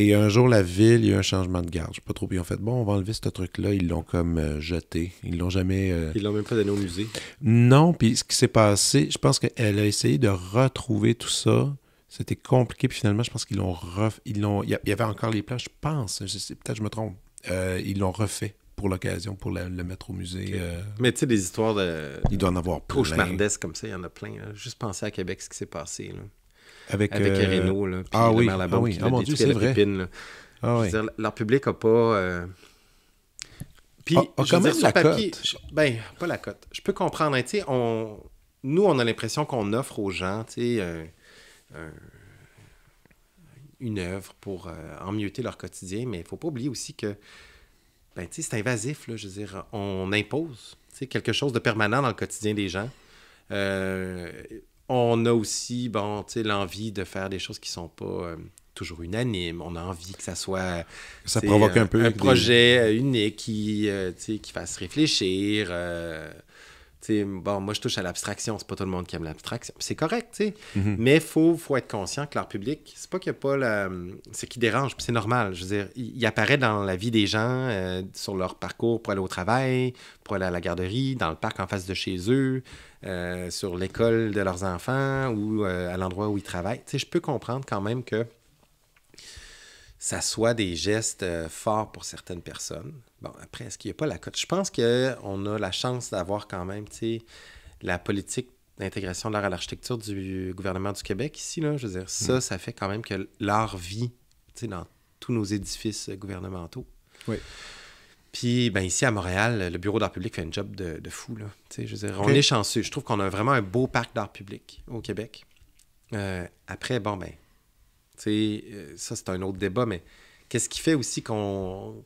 Et un jour, la ville, il y a eu un changement de garde. Je sais pas trop. Ils ont fait bon, on va enlever ce truc-là. Ils l'ont comme euh, jeté. Ils l'ont jamais. Euh, ils l'ont même pas donné au musée. Non, puis ce qui s'est passé, je pense qu'elle a essayé de retrouver tout ça. C'était compliqué, puis finalement, je pense qu'ils l'ont ref... Il y avait encore les plans, je pense. Je peut-être je me trompe. Euh, ils l'ont refait pour l'occasion, pour le, mettre au musée. Mais tu sais, des histoires de... Il doit en avoir plein. comme ça, il y en a plein. Juste penser à Québec, ce qui s'est passé. Là. Avec, là, ah, oui. c'est vrai. leur public a pas... Puis, la cote. ben, pas la cote. Je peux comprendre. Hein, on, nous, on a l'impression qu'on offre aux gens un, une œuvre pour euh, leur quotidien, mais il ne faut pas oublier aussi que ben, c'est invasif. Là, je veux dire, on impose quelque chose de permanent dans le quotidien des gens. Euh, on a aussi bon, l'envie de faire des choses qui ne sont pas euh, toujours unanimes. On a envie que ça soit ça provoque un, peu projet euh, unique qui, euh, qui fasse réfléchir bon, moi, je touche à l'abstraction. C'est pas tout le monde qui aime l'abstraction. C'est correct, tu sais. Mhm. Mais il faut, faut être conscient que leur public, c'est pas qu'il n'y a pas la... ce qui dérange. C'est normal. Je veux dire, il, apparaît dans la vie des gens, euh, sur leur parcours pour aller au travail, pour aller à la garderie, dans le parc en face de chez eux, euh, sur l'école de leurs enfants ou euh, à l'endroit où ils travaillent. Tu sais, je peux comprendre quand même que ça soit des gestes euh, forts pour certaines personnes. Bon, après, est-ce qu'il n'y a pas la cote? Je pense qu'on a la chance d'avoir quand même, la politique d'intégration de l'art à l'architecture du gouvernement du Québec ici, là. Je veux dire, ça, mm. ça fait quand même que l'art vit, dans tous nos édifices euh, gouvernementaux. Oui. Puis ben, ici à Montréal, le bureau d'art public fait un job de, fou. Là. Je veux dire, On est chanceux. Je trouve qu'on a vraiment un beau parc d'art public au Québec. Euh, après, bon, ben, euh, ça, c'est un autre débat, mais qu'est-ce qui fait aussi qu'on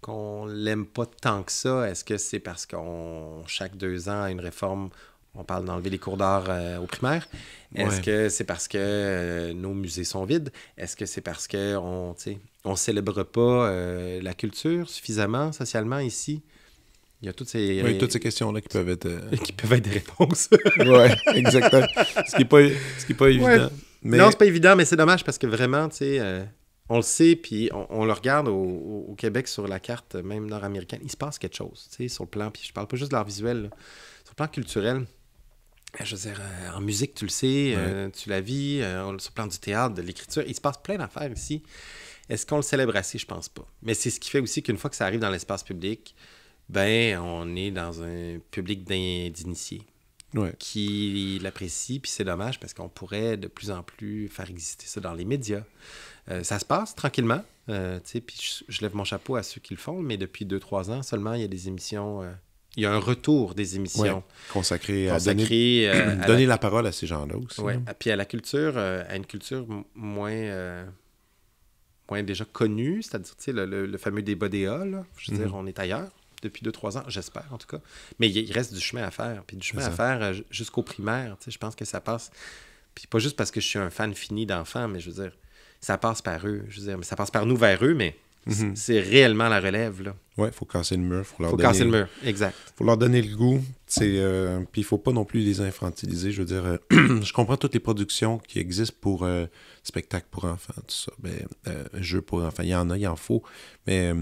qu'on l'aime pas tant que ça? Est-ce que c'est parce qu'on, chaque deux ans, a une réforme, on parle d'enlever les cours d'art euh, aux primaires? Est-ce que c'est parce que euh, nos musées sont vides? Est-ce que c'est parce qu'on on célèbre pas la culture suffisamment socialement ici? Il y a toutes ces, toutes ces questions-là qui peuvent être... (laughs) Qui peuvent être des réponses. oui, exactement. Ce qui n'est pas, évident. Non, c'est pas évident, mais c'est dommage parce que vraiment, tu sais, euh, on le sait, puis on, le regarde au, Québec sur la carte, même nord-américaine, il se passe quelque chose, tu sais, sur le plan, puis je parle pas juste de l'art visuel, sur le plan culturel. Euh, je veux dire, euh, en musique, tu le sais, tu la vis, sur le plan du théâtre, de l'écriture, il se passe plein d'affaires ici. Est-ce qu'on le célèbre assez? Je pense pas. Mais c'est ce qui fait aussi qu'une fois que ça arrive dans l'espace public, ben, on est dans un public d'initiés qui l'apprécient. Puis c'est dommage parce qu'on pourrait de plus en plus faire exister ça dans les médias. Euh, ça se passe tranquillement. Euh, sais puis je, lève mon chapeau à ceux qui le font, mais depuis 2-3 ans seulement, il y a des émissions. Euh, il y a un retour des émissions consacrées, à donner, la... parole à ces gens-là aussi. Oui, hein. Puis à la culture, à une culture moins moins déjà connue, c'est-à-dire le, le, le, fameux débat des je veux mm-hmm. dire, on est ailleurs depuis 2-3 ans, j'espère en tout cas. Mais il reste du chemin à faire. Puis du chemin à faire euh, jusqu'au primaire, tu sais, je pense que ça passe. Puis pas juste parce que je suis un fan fini d'enfants, mais je veux dire, ça passe par eux. Je veux dire, mais ça passe par nous vers eux, mais mm-hmm. c'est réellement la relève. Là. Ouais, faut casser le mur. Faut leur faut casser le mur, exact. Faut leur donner le goût. C'est euh, puis il faut pas non plus les infantiliser. Je veux dire, euh, (clears throat) je comprends toutes les productions qui existent pour spectacle pour enfants, tout ça, mais ben, jeux pour enfants, il y en a, il en faut, mais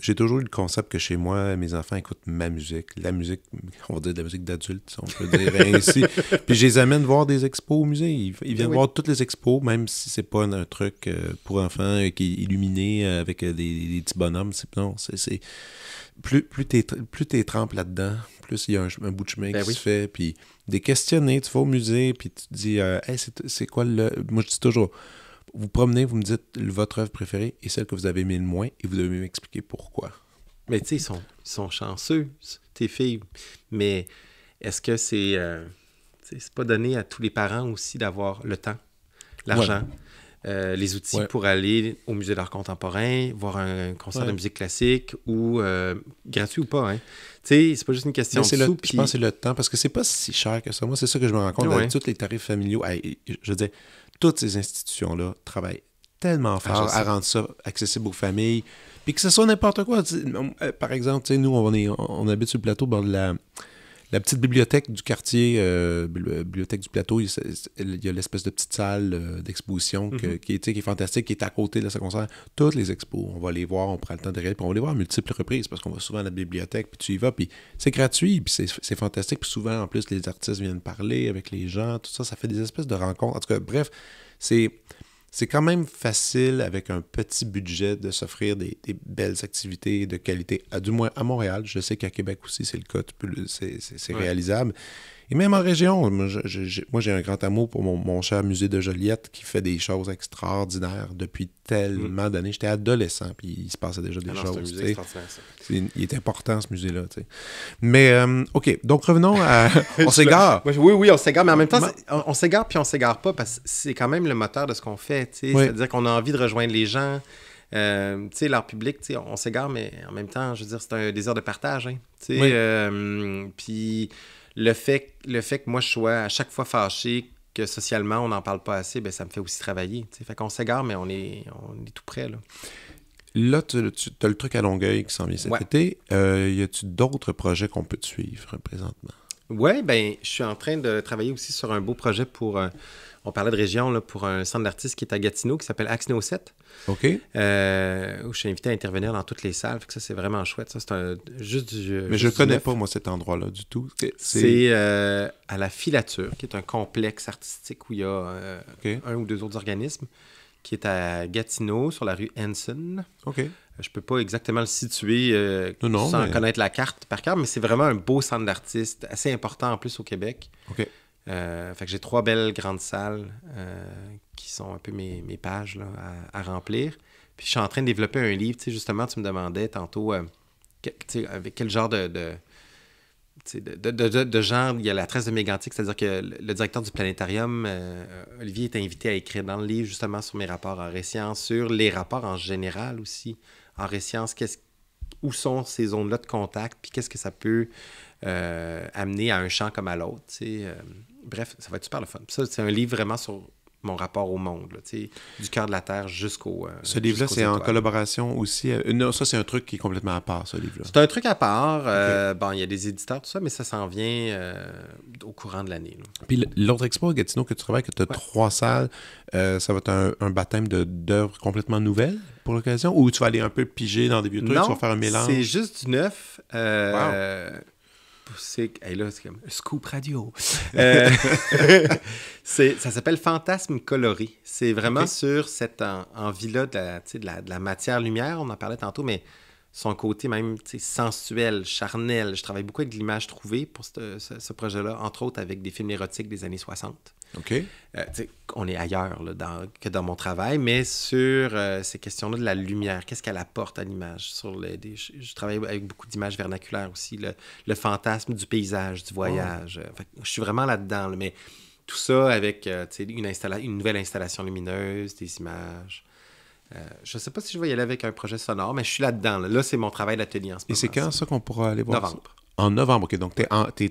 j'ai toujours eu le concept que chez moi, mes enfants écoutent ma musique, la musique, on va dire de la musique d'adulte, si on peut dire (laughs) Puis je les amène voir des expos au musée. Ils, viennent ben voir toutes les expos, même si c'est pas un truc euh, pour enfants euh, qui est illuminé euh, avec des, petits bonhommes. Non, c'est. Plus, plus t'es plus là-dedans, plus il y a un, bout de chemin ben qui se fait. Puis des questionnés, tu vas au musée, puis tu te dis, hey, c'est quoi le. Moi, je dis toujours, vous promenez, vous me dites votre œuvre préférée et celle que vous avez aimée le moins, et vous devez m'expliquer pourquoi. Mais tu sais, ils sont, chanceux, tes filles. Mais est-ce que c'est. Euh, c'est pas donné à tous les parents aussi d'avoir le temps, l'argent, euh, les outils pour aller au musée d'art contemporain, voir un concert de musique classique, ou euh, gratuit ou pas. Hein. Tu sais, c'est pas juste une question de Je pense c'est le temps, parce que c'est pas si cher que ça. Moi, c'est ça que je me rends compte. Avec tous les tarifs familiaux, je veux dire, toutes ces institutions-là travaillent tellement ah, fort à rendre ça accessible aux familles. Puis que ce soit n'importe quoi. Euh, par exemple, nous, on, est, on habite sur le plateau bord de la, la petite bibliothèque du quartier, euh, euh, bibliothèque du plateau, il, y a l'espèce de petite salle euh, d'exposition mhm. qui, est fantastique, qui est à côté de la concert. Toutes les expos, on va les voir, on prend le temps de regarder, puis on va les voir à multiples reprises parce qu'on va souvent à la bibliothèque, puis tu y vas, puis c'est gratuit, puis c'est fantastique. Puis souvent, en plus, les artistes viennent parler avec les gens, tout ça, ça fait des espèces de rencontres. En tout cas, bref, c'est c'est quand même facile avec un petit budget de s'offrir des, belles activités de qualité, du moins à Montréal. Je sais qu'à Québec aussi, c'est le cas, c'est réalisable. Et même en région, moi j'ai un grand amour pour mon, cher musée de Joliette qui fait des choses extraordinaires depuis tellement mm. d'années. J'étais adolescent, puis il se passait déjà des choses. extraordinaire, il est important ce musée-là. Mais euh, OK, donc revenons à. (laughs) on s'égare. Oui, oui, on s'égare, mais en même temps, on, s'égare puis on s'égare pas parce que c'est quand même le moteur de ce qu'on fait. C'est-à-dire qu'on a envie de rejoindre les gens. Euh, tu l'art public, on s'égare, mais en même temps, je veux dire, c'est un désir de partage. Hein, euh, puis le fait, le fait que moi, je sois à chaque fois fâché que socialement, on n'en parle pas assez, ben, ça me fait aussi travailler. T'sais. Fait qu'on s'égare, mais on est, on est tout prêt' Là, là tu, as le truc à Longueuil qui s'en vient cet été. Euh, y a-tu d'autres projets qu'on peut suivre présentement? Oui, ben, je suis en train de travailler aussi sur un beau projet pour... Euh, on parlait de région là, pour un centre d'artistes qui est à Gatineau, qui s'appelle Axneau 7. OK. Euh, où je suis invité à intervenir dans toutes les salles. Fait que ça, c'est vraiment chouette. Ça, c'est un, juste du. Mais je ne connais pas, moi, cet endroit-là du tout. C'est, euh, à la Filature, qui est un complexe artistique où il y a euh, un ou deux autres organismes, qui est à Gatineau, sur la rue Hanson. OK. Je peux pas exactement le situer sans connaître la carte par carte, mais c'est vraiment un beau centre d'artistes, assez important en plus au Québec. OK. Euh, fait que j'ai trois belles grandes salles euh, qui sont un peu mes, mes pages à, remplir. Puis je suis en train de développer un livre. Tu sais, justement, tu me demandais tantôt euh, avec quel genre de de, genre il y a la trace de mégantique. C'est-à-dire que le directeur du planétarium, Olivier, est invité à écrire dans le livre justement sur mes rapports en récience sur les rapports en général aussi en récience Qu'est-ce, où sont ces zones-là de contact, puis qu'est-ce que ça peut amener à un champ comme à l'autre. Tu sais, bref, ça va être super le fun. Ça, c'est un livre vraiment sur mon rapport au monde, du cœur de la Terre jusqu'au. Euh, ce livre-là, c'est en collaboration aussi. Euh, non, ça, c'est un truc qui est complètement à part, ce livre-là. C'est un truc à part. Euh, bon, il y a des éditeurs, tout ça, mais ça s'en vient au courant de l'année. Puis l'autre expo à Gatineau que tu travailles, que tu as trois salles, ça va être un, baptême d'œuvres complètement nouvelles pour l'occasion ou tu vas aller un peu piger dans des vieux trucs, non, tu vas faire un mélange C'est juste du neuf. Wow c'est comme scoop radio. (laughs) Euh, (laughs) ça s'appelle Fantasme coloré. C'est vraiment sur cette envie-là de la, matière-lumière. On en parlait tantôt, mais son côté même sensuel, charnel. Je travaille beaucoup avec l'image trouvée pour ce, ce projet-là, entre autres avec des films érotiques des années 60. OK. Euh, on est ailleurs là, dans, que dans mon travail, mais sur euh, ces questions-là de la lumière, qu'est-ce qu'elle apporte à l'image? Sur les, je, travaille avec beaucoup d'images vernaculaires aussi, le, fantasme du paysage, du voyage. Euh, je suis vraiment là-dedans, mais tout ça avec une, une nouvelle installation lumineuse, des images. je ne sais pas si je vais y aller avec un projet sonore, mais je suis là-dedans. Là, c'est mon travail d'atelier en ce moment. Et c'est quand ça qu'on pourra aller voir? Novembre. En novembre, OK. Donc, tu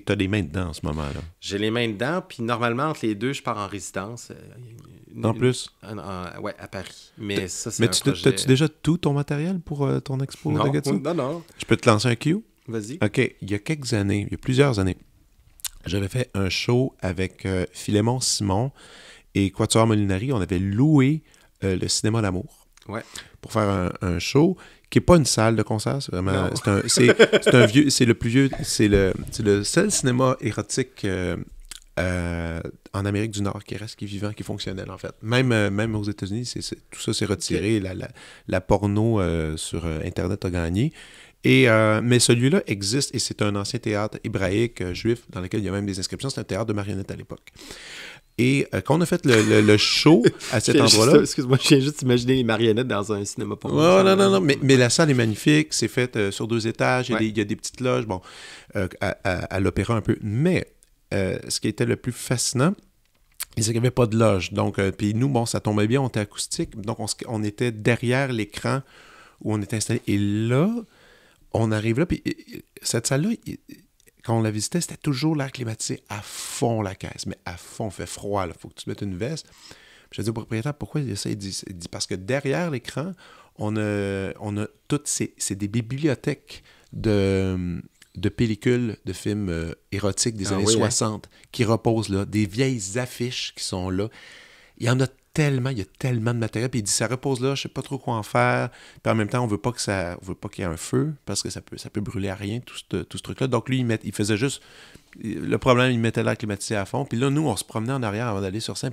as les mains dedans en ce moment-là. J'ai les mains dedans. Puis, normalement, entre les deux, je pars en résidence. Euh, en plus? Oui, à Paris. Mais ça, c'est Mais tu as-tu déjà tout ton matériel pour euh, ton expo de Non, non. Je peux te lancer un cue? Vas-y. OK. Il y a quelques années, il y a plusieurs années, j'avais fait un show avec Philemon euh, Philémon Simon et Quatuor Molinari. On avait loué le cinéma L'Amour. Ouais. Pour faire un, un show qui n'est pas une salle de concert, c'est un, vieux. C'est le plus vieux. C'est le, le, seul cinéma érotique euh, euh, en Amérique du Nord qui reste, qui est vivant, qui est fonctionnel, en fait. Même, euh, même aux États-Unis, tout ça s'est retiré. La, porno sur Internet a gagné. Et, mais celui-là existe et c'est un ancien théâtre hébraïque juif dans lequel il y a même des inscriptions. C'est un théâtre de marionnettes à l'époque. Et euh, quand on a fait le, show (laughs) à cet endroit-là. Excuse-moi, je j'ai juste d'imaginer les marionnettes dans un cinéma pour moi. non, non, non, mais, la salle est magnifique. C'est fait euh, sur deux étages. Il y, a des petites loges, bon, euh, à, l'opéra un peu. Mais ce qui était le plus fascinant, c'est qu'il n'y avait pas de loge. Donc, puis nous, bon, ça tombait bien, on était acoustique. Donc, on, était derrière l'écran où on était installé. Et là, on arrive là, puis cette salle-là, quand on la visitait, c'était toujours l'air climatisé à fond la caisse, mais à fond, fait froid, il faut que tu te mettes une veste. Je dit au propriétaire, pourquoi il ça? Il dit, parce que derrière l'écran, on a, on a toutes ces, des bibliothèques de, de pellicules de films euh, érotiques des ah années 60 hein? qui reposent là, des vieilles affiches qui sont là. Il y en a tellement, il y a tellement de matériel. Puis il dit ça repose là, je sais pas trop quoi en faire. Puis en même temps, on veut pas que ça, veut pas qu'il y ait un feu parce que ça peut, ça peut brûler à rien tout ce, tout truc-là. Donc lui, il, il faisait juste le problème, il mettait l'air climatisé à fond. Puis là, nous, on se promenait en arrière avant d'aller sur saint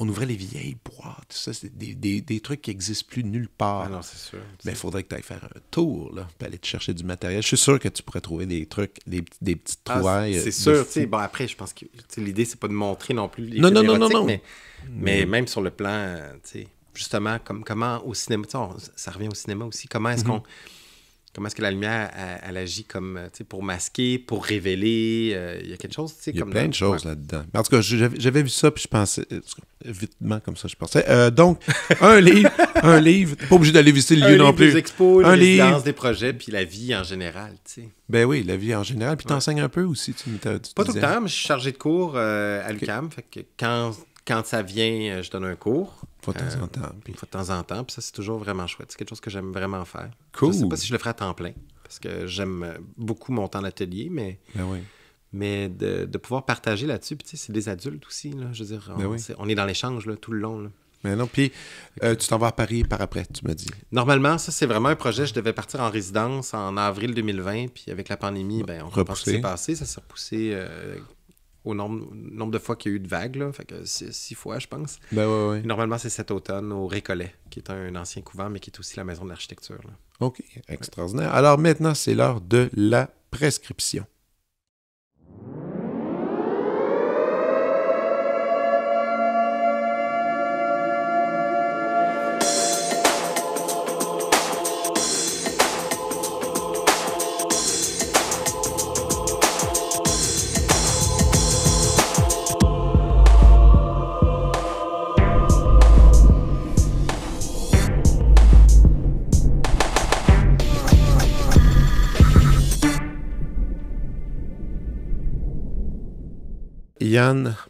on ouvrait les vieilles boîtes. Ça, c'est des, trucs qui n'existent plus nulle part. Ah non, c'est sûr. Mais il ben, faudrait que tu ailles faire un tour, là, puis aller te chercher du matériel. Je suis sûr que tu pourrais trouver des trucs, des, petites ah, trouvailles. c'est sûr, tu sais. Bon, après, je pense que l'idée, c'est pas de montrer non plus les non, non, non, non, non. Mais, mais même sur le plan, tu sais, justement, comme, comment au cinéma, ça revient au cinéma aussi, comment est-ce mm-hmm. qu'on comment est-ce que la lumière, elle, agit comme, euh, pour masquer, pour révéler, euh, il y a quelque chose, tu sais, comme... Il y a plein de choses là-dedans. En tout cas, j'avais vu ça, puis je pensais, euh, vitement comme ça, je pensais. donc, (laughs) un livre, un livre, pas obligé d'aller visiter le lieu non plus. Des expos, un livre... des projets, puis la vie en général, tu sais. Ben oui, la vie en général, puis t'enseignes un peu aussi, tu, tu Pas tout le temps, mais je suis chargé de cours à l'UCAM, fait que quand, quand ça vient, je donne un cours. Faut de temps euh, en temps. Puis... Faut de temps en temps. Puis ça, c'est toujours vraiment chouette. C'est quelque chose que j'aime vraiment faire. Cool. Je sais pas si je le ferai à temps plein, parce que j'aime euh, beaucoup mon temps d'atelier, mais. Ben mais de, pouvoir partager là-dessus, puis tu sais, c'est des adultes aussi, là. Je veux dire, ben on, est, dans l'échange, là, tout le long, Mais non, puis euh, tu t'en vas à Paris par après, tu me dis. Normalement, ça, c'est vraiment un projet. Je devais partir en résidence en avril 2020, puis avec la pandémie, ben, on repoussé. ce passé. Ça s'est repoussé au nombre, de fois qu'il y a eu de vagues, là, fait que six, fois, je pense. Ben Normalement, c'est cet automne au Récollet, qui est un, ancien couvent, mais qui est aussi la maison de l'architecture. OK, extraordinaire. Alors maintenant, c'est l'heure de la prescription.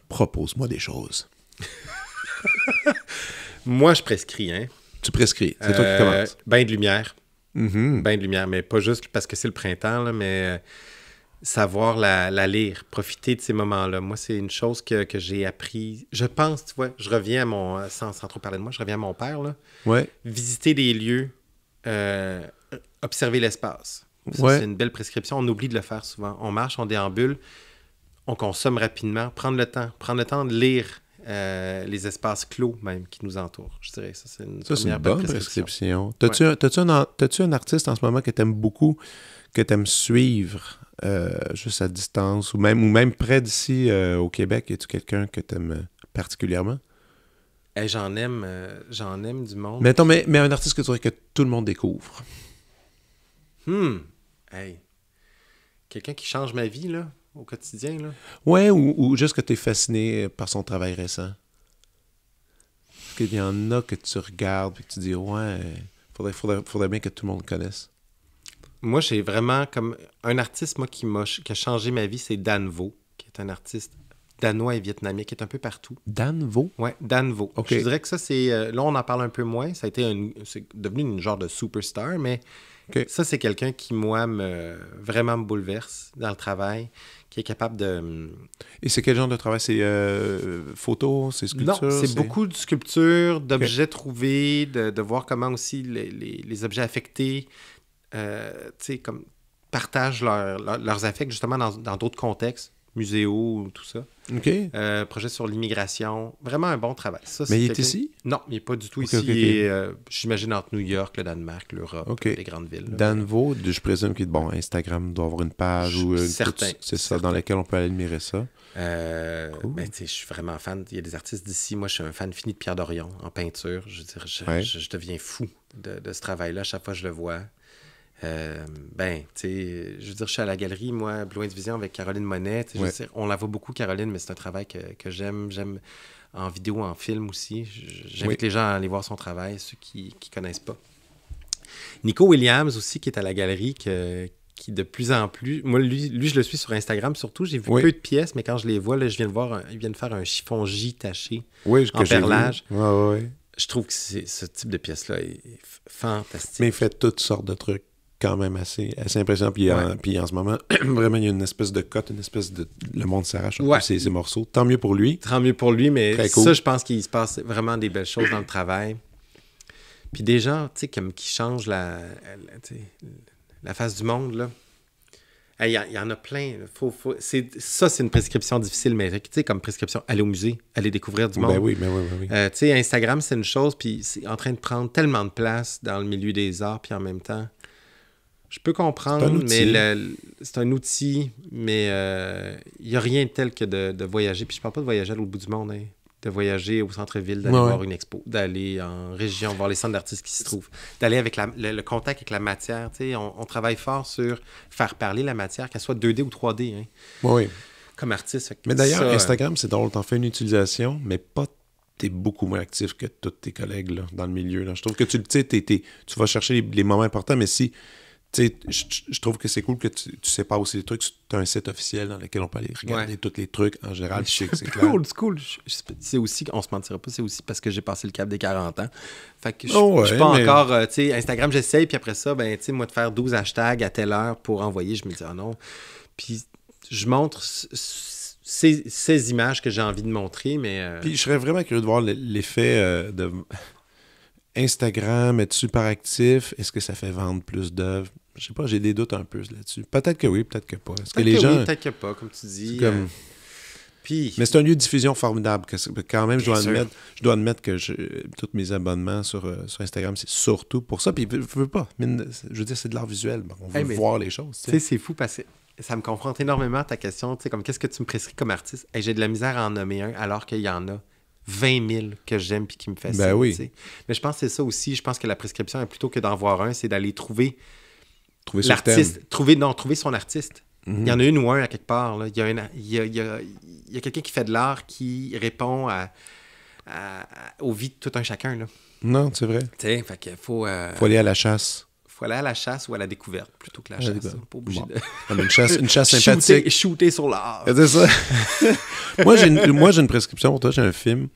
propose-moi des choses. (laughs) Moi, je prescris, hein. Tu prescris, c'est toi qui euh, commences. Bain de lumière. Mm-hmm. Bain de lumière, mais pas juste parce que c'est le printemps, là, mais euh, savoir la, lire, profiter de ces moments-là. Moi, c'est une chose que, que j'ai appris. Je pense, tu vois, je reviens à mon... Euh, sans, trop parler de moi, je reviens à mon père, là. Ouais. Visiter des lieux, observer l'espace. C'est une belle prescription. On oublie de le faire souvent. On marche, on déambule, on consomme rapidement, prendre le temps, prendre le temps de lire euh, les espaces clos même qui nous entourent. Je dirais ça, c'est une, bonne prescription. T'as-tu un, artiste en ce moment que t'aimes beaucoup, que t'aimes suivre euh, juste à distance ou même, ou même près d'ici euh, au Québec? Es-tu quelqu'un que t'aimes particulièrement? et eh, j'en aime, j'en aime du monde. Mais attends, mais, un artiste que tu que tout le monde découvre. Hum! Hey. Quelqu'un qui change ma vie, là au quotidien. Là. Ouais, ou, juste que tu es fasciné par son travail récent. Parce qu'il y en a que tu regardes et que tu dis Ouais, faudrait, faudrait, bien que tout le monde connaisse. Moi, j'ai vraiment comme un artiste moi, qui, m'a, qui a changé ma vie, c'est Dan Vo, qui est un artiste danois et vietnamien qui est un peu partout. Dan Vo? Oui, Dan vaux. Je dirais que ça, c'est. Euh, là, on en parle un peu moins. Ça a été c'est devenu une genre de superstar, mais ça, c'est quelqu'un qui, moi, me, vraiment me bouleverse dans le travail qui est capable de. Hum, Et c'est quel genre de travail C'est euh, photos? C'est sculpture Non, c'est beaucoup de sculptures, d'objets trouvés, de, voir comment aussi les, objets affectés euh, comme partagent leurs affects justement dans d'autres contextes muséaux, tout ça. OK. Euh, projet sur l'immigration. Vraiment un bon travail. Mais il est ici? Non, il n'est pas du tout ici. Euh, j'imagine entre New York, le Danemark, l'Europe, les grandes villes. Danvaux, je présume qu'il est bon, Instagram doit avoir une page ou une C'est ça, dans laquelle on peut admirer ça. Euh, ben, je suis vraiment fan. Il y a des artistes d'ici. Moi, je suis un fan fini de Pierre Dorion en peinture. Je veux dire, je, deviens fou de, ce travail-là. Chaque fois que je le vois, euh, ben, tu sais, je veux dire, je suis à la galerie, moi, Blue Vision avec Caroline Monet. on la voit beaucoup, Caroline, mais c'est un travail que, j'aime. J'aime en vidéo, en film aussi. J'invite les gens à aller voir son travail, ceux qui ne connaissent pas. Nico Williams aussi, qui est à la galerie, qui de plus en plus. Moi, lui, je le suis sur Instagram surtout. J'ai vu peu de pièces, mais quand je les vois, là, je viens de voir, un, euh, vient de faire un chiffon J taché en perlage. je trouve que ce type de pièce-là est fantastique. Mais il fait toutes sortes de trucs quand même assez, assez impressionnant. Puis, en, ce moment, (clears throat) vraiment, il y a une espèce de cote, une espèce de. Le monde s'arrache ouais. ses, morceaux. Tant mieux pour lui. Tant mieux pour lui, mais ça, je pense qu'il se passe vraiment des belles choses dans le travail. Puis des gens, tu sais, comme qui changent la, la, face du monde, là. Il y, en a plein. Faut, ça, c'est une prescription difficile, mais tu sais, comme prescription, aller au musée, aller découvrir du ben monde. Ben oui, ben oui, ben oui. Euh, tu sais, Instagram, c'est une chose, puis c'est en train de prendre tellement de place dans le milieu des arts, puis en même temps, je peux comprendre, mais c'est un outil, mais euh, il n'y a rien de tel que de, voyager. Puis je parle pas de voyager à l'autre bout du monde, hein. de voyager au centre-ville, d'aller voir une expo, d'aller en région, voir les centres d'artistes qui s'y trouvent, d'aller avec le, contact avec la matière. On, on, travaille fort sur faire parler la matière, qu'elle soit 2D ou 3D. Hein. Oui. Comme artiste. Mais d'ailleurs, euh, Instagram, c'est drôle, t'en fais une utilisation, mais pas t'es beaucoup moins actif que tous tes collègues dans le milieu. Là. Je trouve que tu le tu vas chercher les, moments importants, mais si je, je trouve que c'est cool que tu, tu sépares aussi les trucs. Tu as un site officiel dans lequel on peut aller regarder tous les trucs en général. c'est cool, (laughs) C'est aussi, on se mentira pas, c'est aussi parce que j'ai passé le cap des 40 ans. Fait que je oh suis pas encore. Euh, Instagram, j'essaye, puis après ça, ben, tu sais, moi, de faire 12 hashtags à telle heure pour envoyer, je me dis, ah non. Puis je montre ces, images que j'ai envie de montrer, mais. Euh, puis je serais vraiment curieux de voir l'effet euh, de. Instagram, être super actif, est-ce que ça fait vendre plus d'œuvres? Je sais pas, j'ai des doutes un peu là-dessus. Peut-être que oui, peut-être que pas. que les gens. peut-être que pas, comme tu dis. Euh, mais c'est un lieu de diffusion formidable. Quand même, je dois, admettre, que je... tous mes abonnements sur, euh, Instagram, c'est surtout pour ça. Puis je veux pas. Je veux dire, c'est de l'art visuel. On veut voir les choses. c'est fou parce que ça me confronte énormément à ta question. comme qu'est-ce que tu me prescris comme artiste? j'ai de la misère à en nommer un alors qu'il y en a. 20 000 que j'aime puis qui me fait. Ben Mais je pense que c'est ça aussi. Je pense que la prescription, plutôt que d'en voir un, c'est d'aller trouver, trouver l'artiste. Trouver, non, trouver son artiste. Mhm. Il y en a une ou un à quelque part. Il y a, quelqu'un qui fait de l'art qui répond à, aux vies de tout un chacun. Non, c'est vrai. il faut, euh, faut aller à la chasse faut aller à la chasse ou à la découverte plutôt que la chasse. Pas obligé de... une chasse. (laughs) sympathique. Shooter, sur l'art. (laughs) moi, j'ai une, une prescription pour toi. J'ai un film,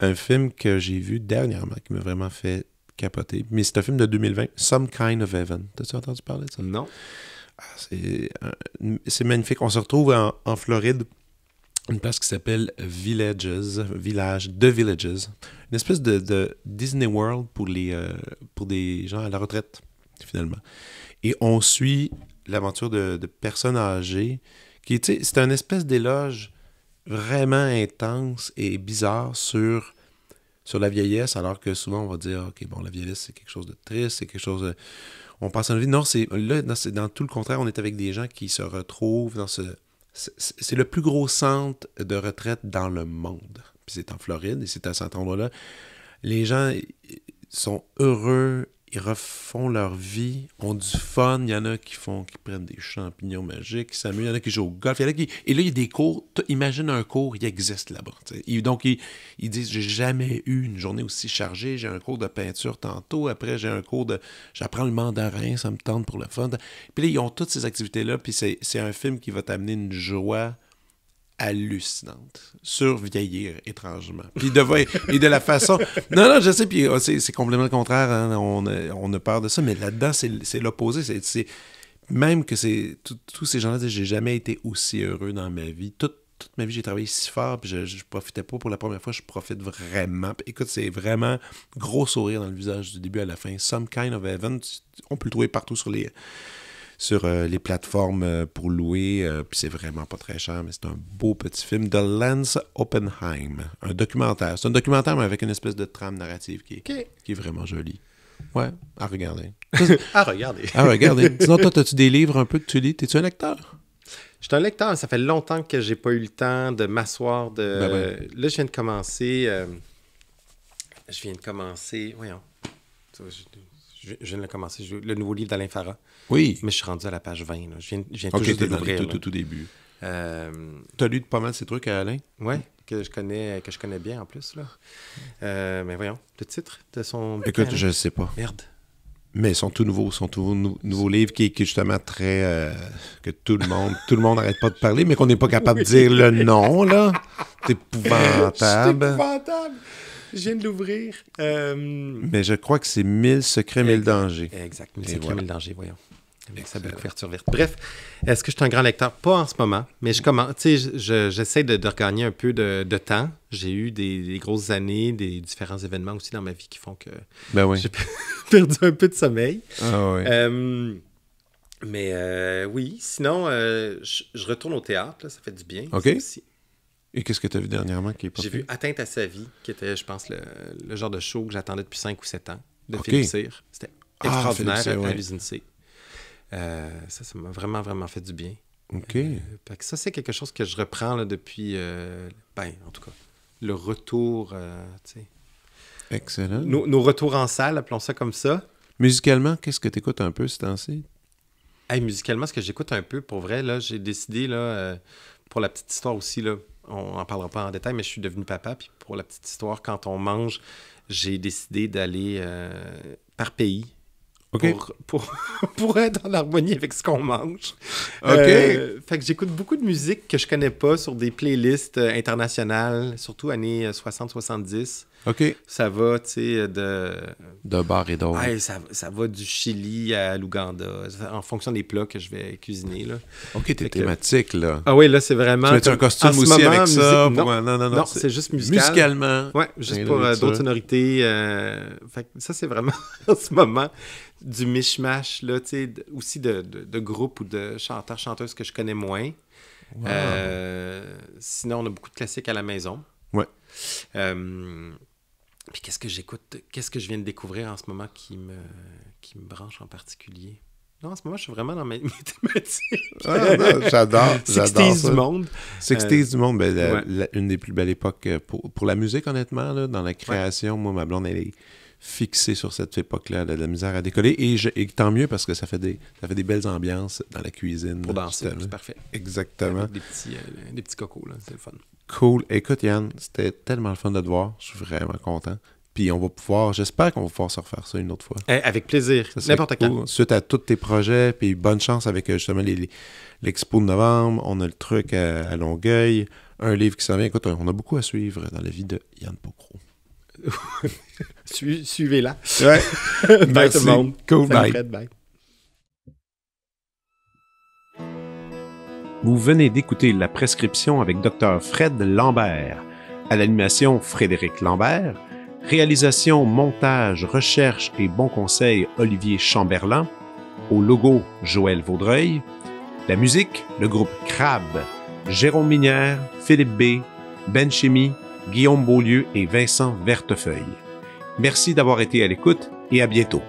un film que j'ai vu dernièrement qui m'a vraiment fait capoter. Mais c'est un film de 2020, Some Kind of Heaven. T'as-tu entendu parler de ça? Non. Ah, euh, c'est magnifique. On se retrouve en, Floride une place qui s'appelle Villages, Village, The Villages, une espèce de, Disney World pour, les, euh, pour des gens à la retraite finalement. Et on suit l'aventure de, de, personnes âgées qui, tu sais, c'est un espèce d'éloge vraiment intense et bizarre sur, sur la vieillesse, alors que souvent on va dire, OK, bon, la vieillesse, c'est quelque chose de triste, c'est quelque chose de... Euh, on passe à la vie. Non, c'est là, dans, dans tout le contraire, on est avec des gens qui se retrouvent dans ce... C'est le plus gros centre de retraite dans le monde. Puis c'est en Floride et c'est à cet endroit-là. Les gens sont heureux ils refont leur vie, ont du fun. Il y en a qui font, qui prennent des champignons magiques, qui s'amusent. Il y en a qui jouent au golf. Et là, il y a des cours. Imagine un cours, il existe là-bas. Donc, ils, ils disent J'ai jamais eu une journée aussi chargée. J'ai un cours de peinture tantôt. Après, j'ai un cours de. J'apprends le mandarin, ça me tente pour le fun. Puis là, ils ont toutes ces activités-là. Puis c'est un film qui va t'amener une joie hallucinante survieillir étrangement. Puis de, et de la façon... Non, non, je sais, puis oh, c'est complètement le contraire, hein. on, a, on peur de ça, mais là-dedans, c'est l'opposé, Même que c'est... Tous ces gens-là, j'ai jamais été aussi heureux dans ma vie. toute ma vie, j'ai travaillé si fort, puis je, ne profitais pas pour la première fois, je profite vraiment. écoute, c'est vraiment gros sourire dans le visage du début à la fin. Some kind of heaven, on peut le trouver partout sur les sur euh, les plateformes euh, pour louer. Euh, puis c'est vraiment pas très cher, mais c'est un beau petit film de Lance Oppenheim, un documentaire. C'est un documentaire, mais avec une espèce de trame narrative qui est, qui est vraiment jolie. Ouais, à regarder. (laughs) à regarder. à regarder. Sinon, toi, as-tu des livres un peu que tu lis? T'es-tu un lecteur? Je suis un lecteur, ça fait longtemps que j'ai pas eu le temps de m'asseoir. De... Ben Là, je viens de commencer. Je viens de commencer. Voyons. Je, viens de le commencer. le nouveau livre d'Alain Farah. Oui. Mais je suis rendu à la page 20. Je viens, tout juste de Tout, début. Euh... Tu as lu pas mal de ces trucs Alain? Oui, que je connais, que je connais bien en plus. Euh, mais voyons, le titre de son. Écoute, je ne sais pas. Merde. Mais son tout nouveau, son tout nouveau livre qui, est justement très euh, que tout le monde, tout le monde n'arrête pas de parler, mais qu'on n'est pas capable de dire le nom là. C'est (laughs) épouvantable. C'est épouvantable. Je viens de l'ouvrir. Euh, mais je crois que c'est 1000 secrets, 1000 dangers. Exact, 1000 secrets, 1000 dangers, voyons. Avec sa belle couverture verte. Bref, est-ce que je suis un grand lecteur? Pas en ce moment, mais je commence. j'essaie de, de, regagner un peu de, temps. J'ai eu des, grosses années, des différents événements aussi dans ma vie qui font que ben (laughs) j'ai (laughs) perdu un peu de sommeil. Ah, oui. Euh, mais euh, oui, sinon, je, retourne au théâtre, ça fait du bien. OK. Et qu'est-ce que tu as vu dernièrement qui est pas J'ai vu Atteinte à sa vie, qui était, je pense, le, genre de show que j'attendais depuis 5 ou 7 ans, de okay. C'était ah, extraordinaire à l'usine C. Euh, ça, ça m'a vraiment, vraiment fait du bien. OK. Euh, que ça, c'est quelque chose que je reprends là, depuis, euh, ben, en tout cas, le retour, tu sais... Excellent. Nos, retours en salle, appelons ça comme ça. Musicalement, qu'est-ce que tu écoutes un peu ce temps-ci? musicalement, ce que j'écoute un peu, pour vrai, là, j'ai décidé, là, pour la petite histoire aussi, là, on n'en parlera pas en détail, mais je suis devenu papa. Puis pour la petite histoire, quand on mange, j'ai décidé d'aller euh, par pays. Pour, (laughs) pour, être en harmonie avec ce qu'on mange. Euh, fait que j'écoute beaucoup de musique que je connais pas sur des playlists euh, internationales, surtout années 60-70. OK. Ça va, tu sais, de. De bar et d'or. ça, va du Chili à l'Ouganda, en fonction des plats que je vais cuisiner. Là. OK, t'es thématique, là. Ah oui, là, c'est vraiment. Tu mets un costume aussi avec ça non. non, non, c'est juste Musicalement. Oui, juste pour euh, d'autres sonorités. Euh, ça, c'est vraiment (laughs) en ce moment du mishmash, là, tu sais, aussi de, de, groupes ou de chanteurs, chanteuses que je connais moins. Euh, sinon, on a beaucoup de classiques à la maison. Ouais. Puis qu'est-ce que j'écoute, qu'est-ce que je viens de découvrir en ce moment qui me, qui me branche en particulier? Non, en ce moment, je suis vraiment dans mes, (laughs) thématiques. Ah, ben, j'adore, (laughs) j'adore. du monde. Sixties du monde, une des plus belles époques euh, pour, pour la musique, honnêtement, dans la création. Moi, ma blonde, elle est fixée sur cette époque-là. de la misère à décoller. Et, tant mieux parce que ça fait, des, ça fait des belles ambiances dans la cuisine. Pour danser, c'est parfait. Exactement. Euh, des petits, cocos, c'est le fun. Cool. Écoute, Yann, c'était tellement le fun de te voir. Je suis vraiment content. Puis on va pouvoir, j'espère qu'on va pouvoir se refaire ça une autre fois. Eh, avec plaisir, n'importe quoi. Suite à tous tes projets, puis bonne chance avec euh, justement l'expo de novembre. On a le truc à, Longueuil, un livre qui s'en vient. Écoute, on a beaucoup à suivre dans la vie de Yann Pocro. (laughs) Suivez-la. (laughs) Bye Merci. tout Cool, bye. Vous venez d'écouter La Prescription avec Dr. Fred Lambert. À l'animation, Frédéric Lambert. Réalisation, montage, recherche et bon conseil, Olivier Chamberlain. Au logo, Joël Vaudreuil. La musique, le groupe Crab. Jérôme Minière, Philippe B., Ben Guillaume Beaulieu et Vincent Vertefeuille. Merci d'avoir été à l'écoute et à bientôt.